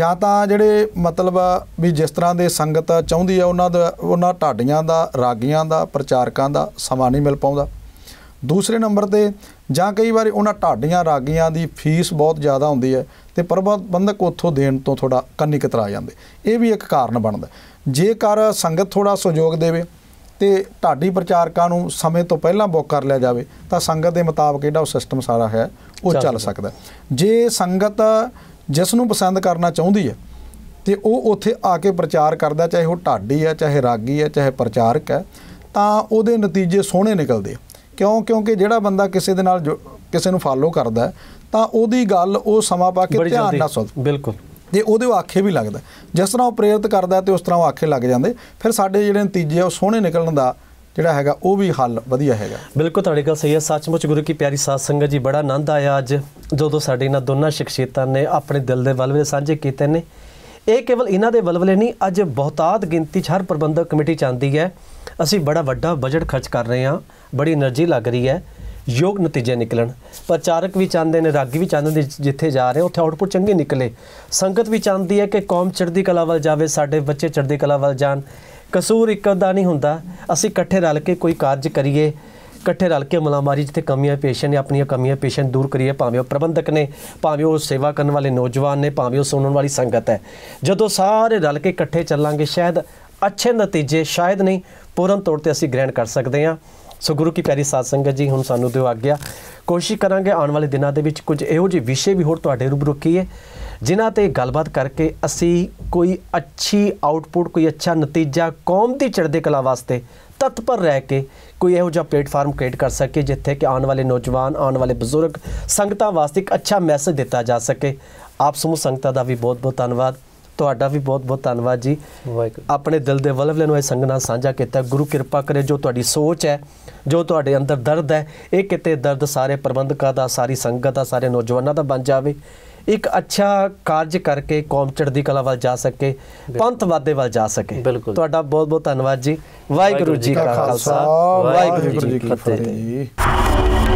ਜਾਂ ਤਾਂ ਜਿਹੜੇ ਮਤਲਬ ਵੀ ਜਿਸ ਤਰ੍ਹਾਂ ਦੇ ਸੰਗਤ ਚਾਹੁੰਦੀ ਆ ਉਹਨਾਂ ਦਾ ਉਹਨਾਂ ਢਾਡੀਆਂ ਦਾ ਰਾਗੀਆਂ ਦਾ ਪ੍ਰਚਾਰਕਾਂ ਦਾ ਸਮਾਂ ਨਹੀਂ ਮਿਲ ਪਾਉਂਦਾ ਦੂਸਰੇ ਨੰਬਰ ਤੇ ਜਾਂ ਕਈ ਵਾਰੀ ਉਹਨਾਂ ਢਾਡੀਆਂ ਰਾਗੀਆਂ ਦੀ ਫੀਸ ਬਹੁਤ ਜ਼ਿਆਦਾ ਹੁੰਦੀ ਹੈ ਤੇ ਪ੍ਰਬੰਧਕ ਉੱਥੋਂ ਦੇਣ ਤੋਂ ਥੋੜਾ ਕੰਨੀ ਕਤਰਾ ਜਾਂਦੇ ਇਹ ਵੀ ਇੱਕ ਕਾਰਨ ਬਣਦਾ ਜੇਕਰ ਸੰਗਤ ਥੋੜਾ ਸਹਿਯੋਗ ਦੇਵੇ ਤੇ ਢਾਡੀ ਪ੍ਰਚਾਰਕਾਂ ਨੂੰ ਸਮੇਂ ਤੋਂ ਪਹਿਲਾਂ ਬੁੱਕ ਕਰ ਲਿਆ ਜਾਵੇ ਤਾਂ ਸੰਗਤ ਦੇ ਮੁਤਾਬਕ ਜਿਹੜਾ ਉਹ ਸਿਸਟਮ ਸਾਰਾ ਹੈ ਉਹ ਚੱਲ ਸਕਦਾ ਜੇ ਸੰਗਤ ਜਿਸ ਨੂੰ ਪਸੰਦ ਕਰਨਾ ਚਾਹੁੰਦੀ ਹੈ ਤੇ ਉਹ ਉੱਥੇ ਆ ਕੇ ਪ੍ਰਚਾਰ ਕਰਦਾ ਚਾਹੇ ਉਹ ਢਾਡੀ ਹੈ ਚਾਹੇ ਰਾਗੀ ਹੈ ਚਾਹੇ ਪ੍ਰਚਾਰਕ ਹੈ ਤਾਂ ਉਹਦੇ ਨਤੀਜੇ ਸੋਹਣੇ ਨਿਕਲਦੇ ਕਿਉਂ ਕਿਉਂਕਿ ਜਿਹੜਾ ਬੰਦਾ ਕਿਸੇ ਦੇ ਨਾਲ ਕਿਸੇ ਨੂੰ ਫਾਲੋ ਕਰਦਾ ਤਾਂ ਉਹਦੀ ਗੱਲ ਉਹ ਸਮਾਂ ਪਾ ਕੇ ਧਿਆਨ ਨਾਲ ਸੁਣ ਬਿਲਕੁਲ ਜੇ ਉਹਦੇ ਉਹ ਆਖੇ ਵੀ ਲੱਗਦਾ ਜਿਸ ਤਰ੍ਹਾਂ ਉਹ ਪ੍ਰੇਰਿਤ ਕਰਦਾ ਤੇ ਉਸ ਤਰ੍ਹਾਂ ਉਹ ਆਖੇ ਲੱਗ ਜਾਂਦੇ ਫਿਰ ਸਾਡੇ ਜਿਹੜੇ ਨਤੀਜੇ ਆ ਉਹ ਸੋਹਣੇ ਨਿਕਲਣ ਦਾ ਜਿਹੜਾ ਹੈਗਾ ਉਹ ਵੀ ਹੱਲ ਵਧੀਆ ਹੈਗਾ ਬਿਲਕੁਲ ਤੁਹਾਡੀ ਗੱਲ ਸਹੀ ਹੈ ਸੱਚਮੁੱਚ ਗੁਰੂ ਕੀ ਪਿਆਰੀ ਸਾਧ ਸੰਗਤ ਜੀ ਬੜਾ ਆਨੰਦ ਆਇਆ ਅੱਜ ਜਦੋਂ ਸਾਡੇ ਇਹਨਾਂ ਦੋਨਾਂ ਸ਼ਖਸੀਅਤਾਂ ਨੇ ਆਪਣੇ ਦਿਲ ਦੇ ਵਲਵਲੇ ਸਾਂਝੇ ਕੀਤੇ ਨੇ ਇਹ ਕੇਵਲ ਇਹਨਾਂ ਦੇ ਵਲਵਲੇ ਨਹੀਂ ਅੱਜ ਬਹੁਤਾਤ ਗਿਣਤੀ 'ਚ ਹਰ ਪ੍ਰਬੰਧਕ ਕਮੇਟੀ ਚਾਹੁੰਦੀ ਹੈ ਅਸੀਂ ਬੜਾ ਵੱਡਾ ਬਜਟ ਖਰਚ ਕਰ ਰਹੇ ਹਾਂ ਬੜੀ એનર્ਜੀ ਲੱਗ ਰਹੀ ਹੈ ਯੋਗ ਨਤੀਜੇ ਨਿਕਲਣ ਪ੍ਰਚਾਰਕ ਵੀ ਚਾਹੁੰਦੇ ਨੇ ਰਾਗੀ ਵੀ ਚਾਹੁੰਦੇ ਨੇ ਜਿੱਥੇ ਜਾ ਰਹੇ ਉੱਥੇ ਆਉਟਪੁੱਟ ਚੰਗੇ ਨਿਕਲੇ ਸੰਗਤ ਵੀ ਚਾਹੁੰਦੀ ਹੈ ਕਿ ਕੌਮ ਚੜ੍ਹਦੀ ਕਲਾ ਵੱਲ ਜਾਵੇ ਸਾਡੇ ਬੱਚੇ ਚੜ੍ਹਦੀ ਕਲਾ ਵੱਲ ਜਾਣ ਕਸੂਰ ਇੱਕ ਦਾ ਨਹੀਂ ਹੁੰਦਾ ਅਸੀਂ ਇਕੱਠੇ ਰਲ ਕੇ ਕੋਈ ਕਾਰਜ ਕਰੀਏ ਇਕੱਠੇ ਰਲ ਕੇ ਮਲਾਮਾਰੀ ਜਿੱਥੇ ਕਮੀਆਂ ਪੇਸ਼ੈਂਟ ਨੇ ਆਪਣੀਆਂ ਕਮੀਆਂ ਪੇਸ਼ੈਂਟ ਦੂਰ ਕਰੀਏ ਭਾਵੇਂ ਉਹ ਪ੍ਰਬੰਧਕ ਨੇ ਭਾਵੇਂ ਉਹ ਸੇਵਾ ਕਰਨ ਵਾਲੇ ਨੌਜਵਾਨ ਨੇ ਭਾਵੇਂ ਉਹ ਸੁਣਨ ਵਾਲੀ ਸੰਗਤ ਹੈ ਜਦੋਂ ਸਾਰੇ ਰਲ ਕੇ ਇਕੱਠੇ ਚੱਲਾਂਗੇ ਸ਼ਾਇਦ ਅੱਛੇ ਨਤੀਜੇ ਸ਼ਾਇਦ ਨਹੀਂ ਪੂਰਨ ਤੌਰ ਤੇ ਅਸੀਂ ਗ੍ਰਹਿਣ ਕਰ ਸਕਦੇ ਹਾਂ ਸੋ ਗੁਰੂ ਕੀ ਪਿਆਰੀ ਸਾਧ ਸੰਗਤ ਜੀ ਹੁਣ ਸਾਨੂੰ ਦਿਓ ਆਗਿਆ ਕੋਸ਼ਿਸ਼ ਕਰਾਂਗੇ ਆਉਣ ਵਾਲੇ ਦਿਨਾਂ ਦੇ ਵਿੱਚ ਕੁਝ ਇਹੋ ਜਿਹੇ ਵਿਸ਼ੇ ਵੀ ਹੋਰ ਤੁਹਾਡੇ ਰੂਬਰੂ ਕੀਏ ਜਿਨ੍ਹਾਂ ਤੇ ਗੱਲਬਾਤ ਕਰਕੇ ਅਸੀਂ ਕੋਈ ਅੱਛੀ ਆਊਟਪੁੱਟ ਕੋਈ ਅੱਛਾ ਨਤੀਜਾ ਕੌਮ ਦੀ ਚੜ੍ਹਦੇ ਕਲਾ ਵਾਸਤੇ ਤਤਪਰ ਰਹਿ ਕੇ ਕੋਈ ਇਹੋ ਜਿਹਾ ਪਲੇਟਫਾਰਮ ਕ੍ਰੀਏਟ ਕਰ ਸਕੇ ਜਿੱਥੇ ਕਿ ਆਉਣ ਵਾਲੇ ਨੌਜਵਾਨ ਆਉਣ ਵਾਲੇ ਬਜ਼ੁਰਗ ਸੰਗਤਾਂ ਵਾਸਤੇ ਇੱਕ ਅੱਛਾ ਮੈਸੇਜ ਦਿੱਤਾ ਜਾ ਸਕੇ ਆਪ ਸਮੂਹ ਸੰਗਤਾਂ ਦਾ ਵੀ ਬਹੁਤ ਬਹੁਤ ਧੰਨਵਾਦ ਤੁਹਾਡਾ ਵੀ ਬਹੁਤ-ਬਹੁਤ ਧੰਨਵਾਦ ਜੀ ਆਪਣੇ ਦਿਲ ਦੇ ਵਲਵਲੇ ਨੂੰ ਇਹ ਸੰਗ ਨਾਲ ਸਾਂਝਾ ਕੀਤਾ ਗੁਰੂ ਕਿਰਪਾ ਕਰੇ ਜੋ ਤੁਹਾਡੀ ਸੋਚ ਹੈ ਜੋ ਤੁਹਾਡੇ ਅੰਦਰ ਦਰਦ ਹੈ ਇਹ ਕਿਤੇ ਦਰਦ ਸਾਰੇ ਪ੍ਰਬੰਧਕਾਂ ਦਾ ਸਾਰੀ ਸੰਗਤ ਦਾ ਸਾਰੇ ਨੌਜਵਾਨਾਂ ਦਾ ਬਣ ਜਾਵੇ ਇੱਕ ਅੱਛਾ ਕਾਰਜ ਕਰਕੇ ਕੌਮ ਚੜ੍ਹਦੀ ਕਲਾ ਵੱਲ ਜਾ ਸਕੇ ਪੰਥ ਵਾਦੇ ਵੱਲ ਜਾ ਸਕੇ ਤੁਹਾਡਾ ਬਹੁਤ ਬਹੁਤ ਧੰਨਵਾਦ ਜੀ ਵਾਹਿਗੁਰੂ ਜੀ ਕਾ ਖਾਲਸਾ ਵਾਹਿਗੁਰੂ ਜੀ ਕੀ ਫਤਿਹ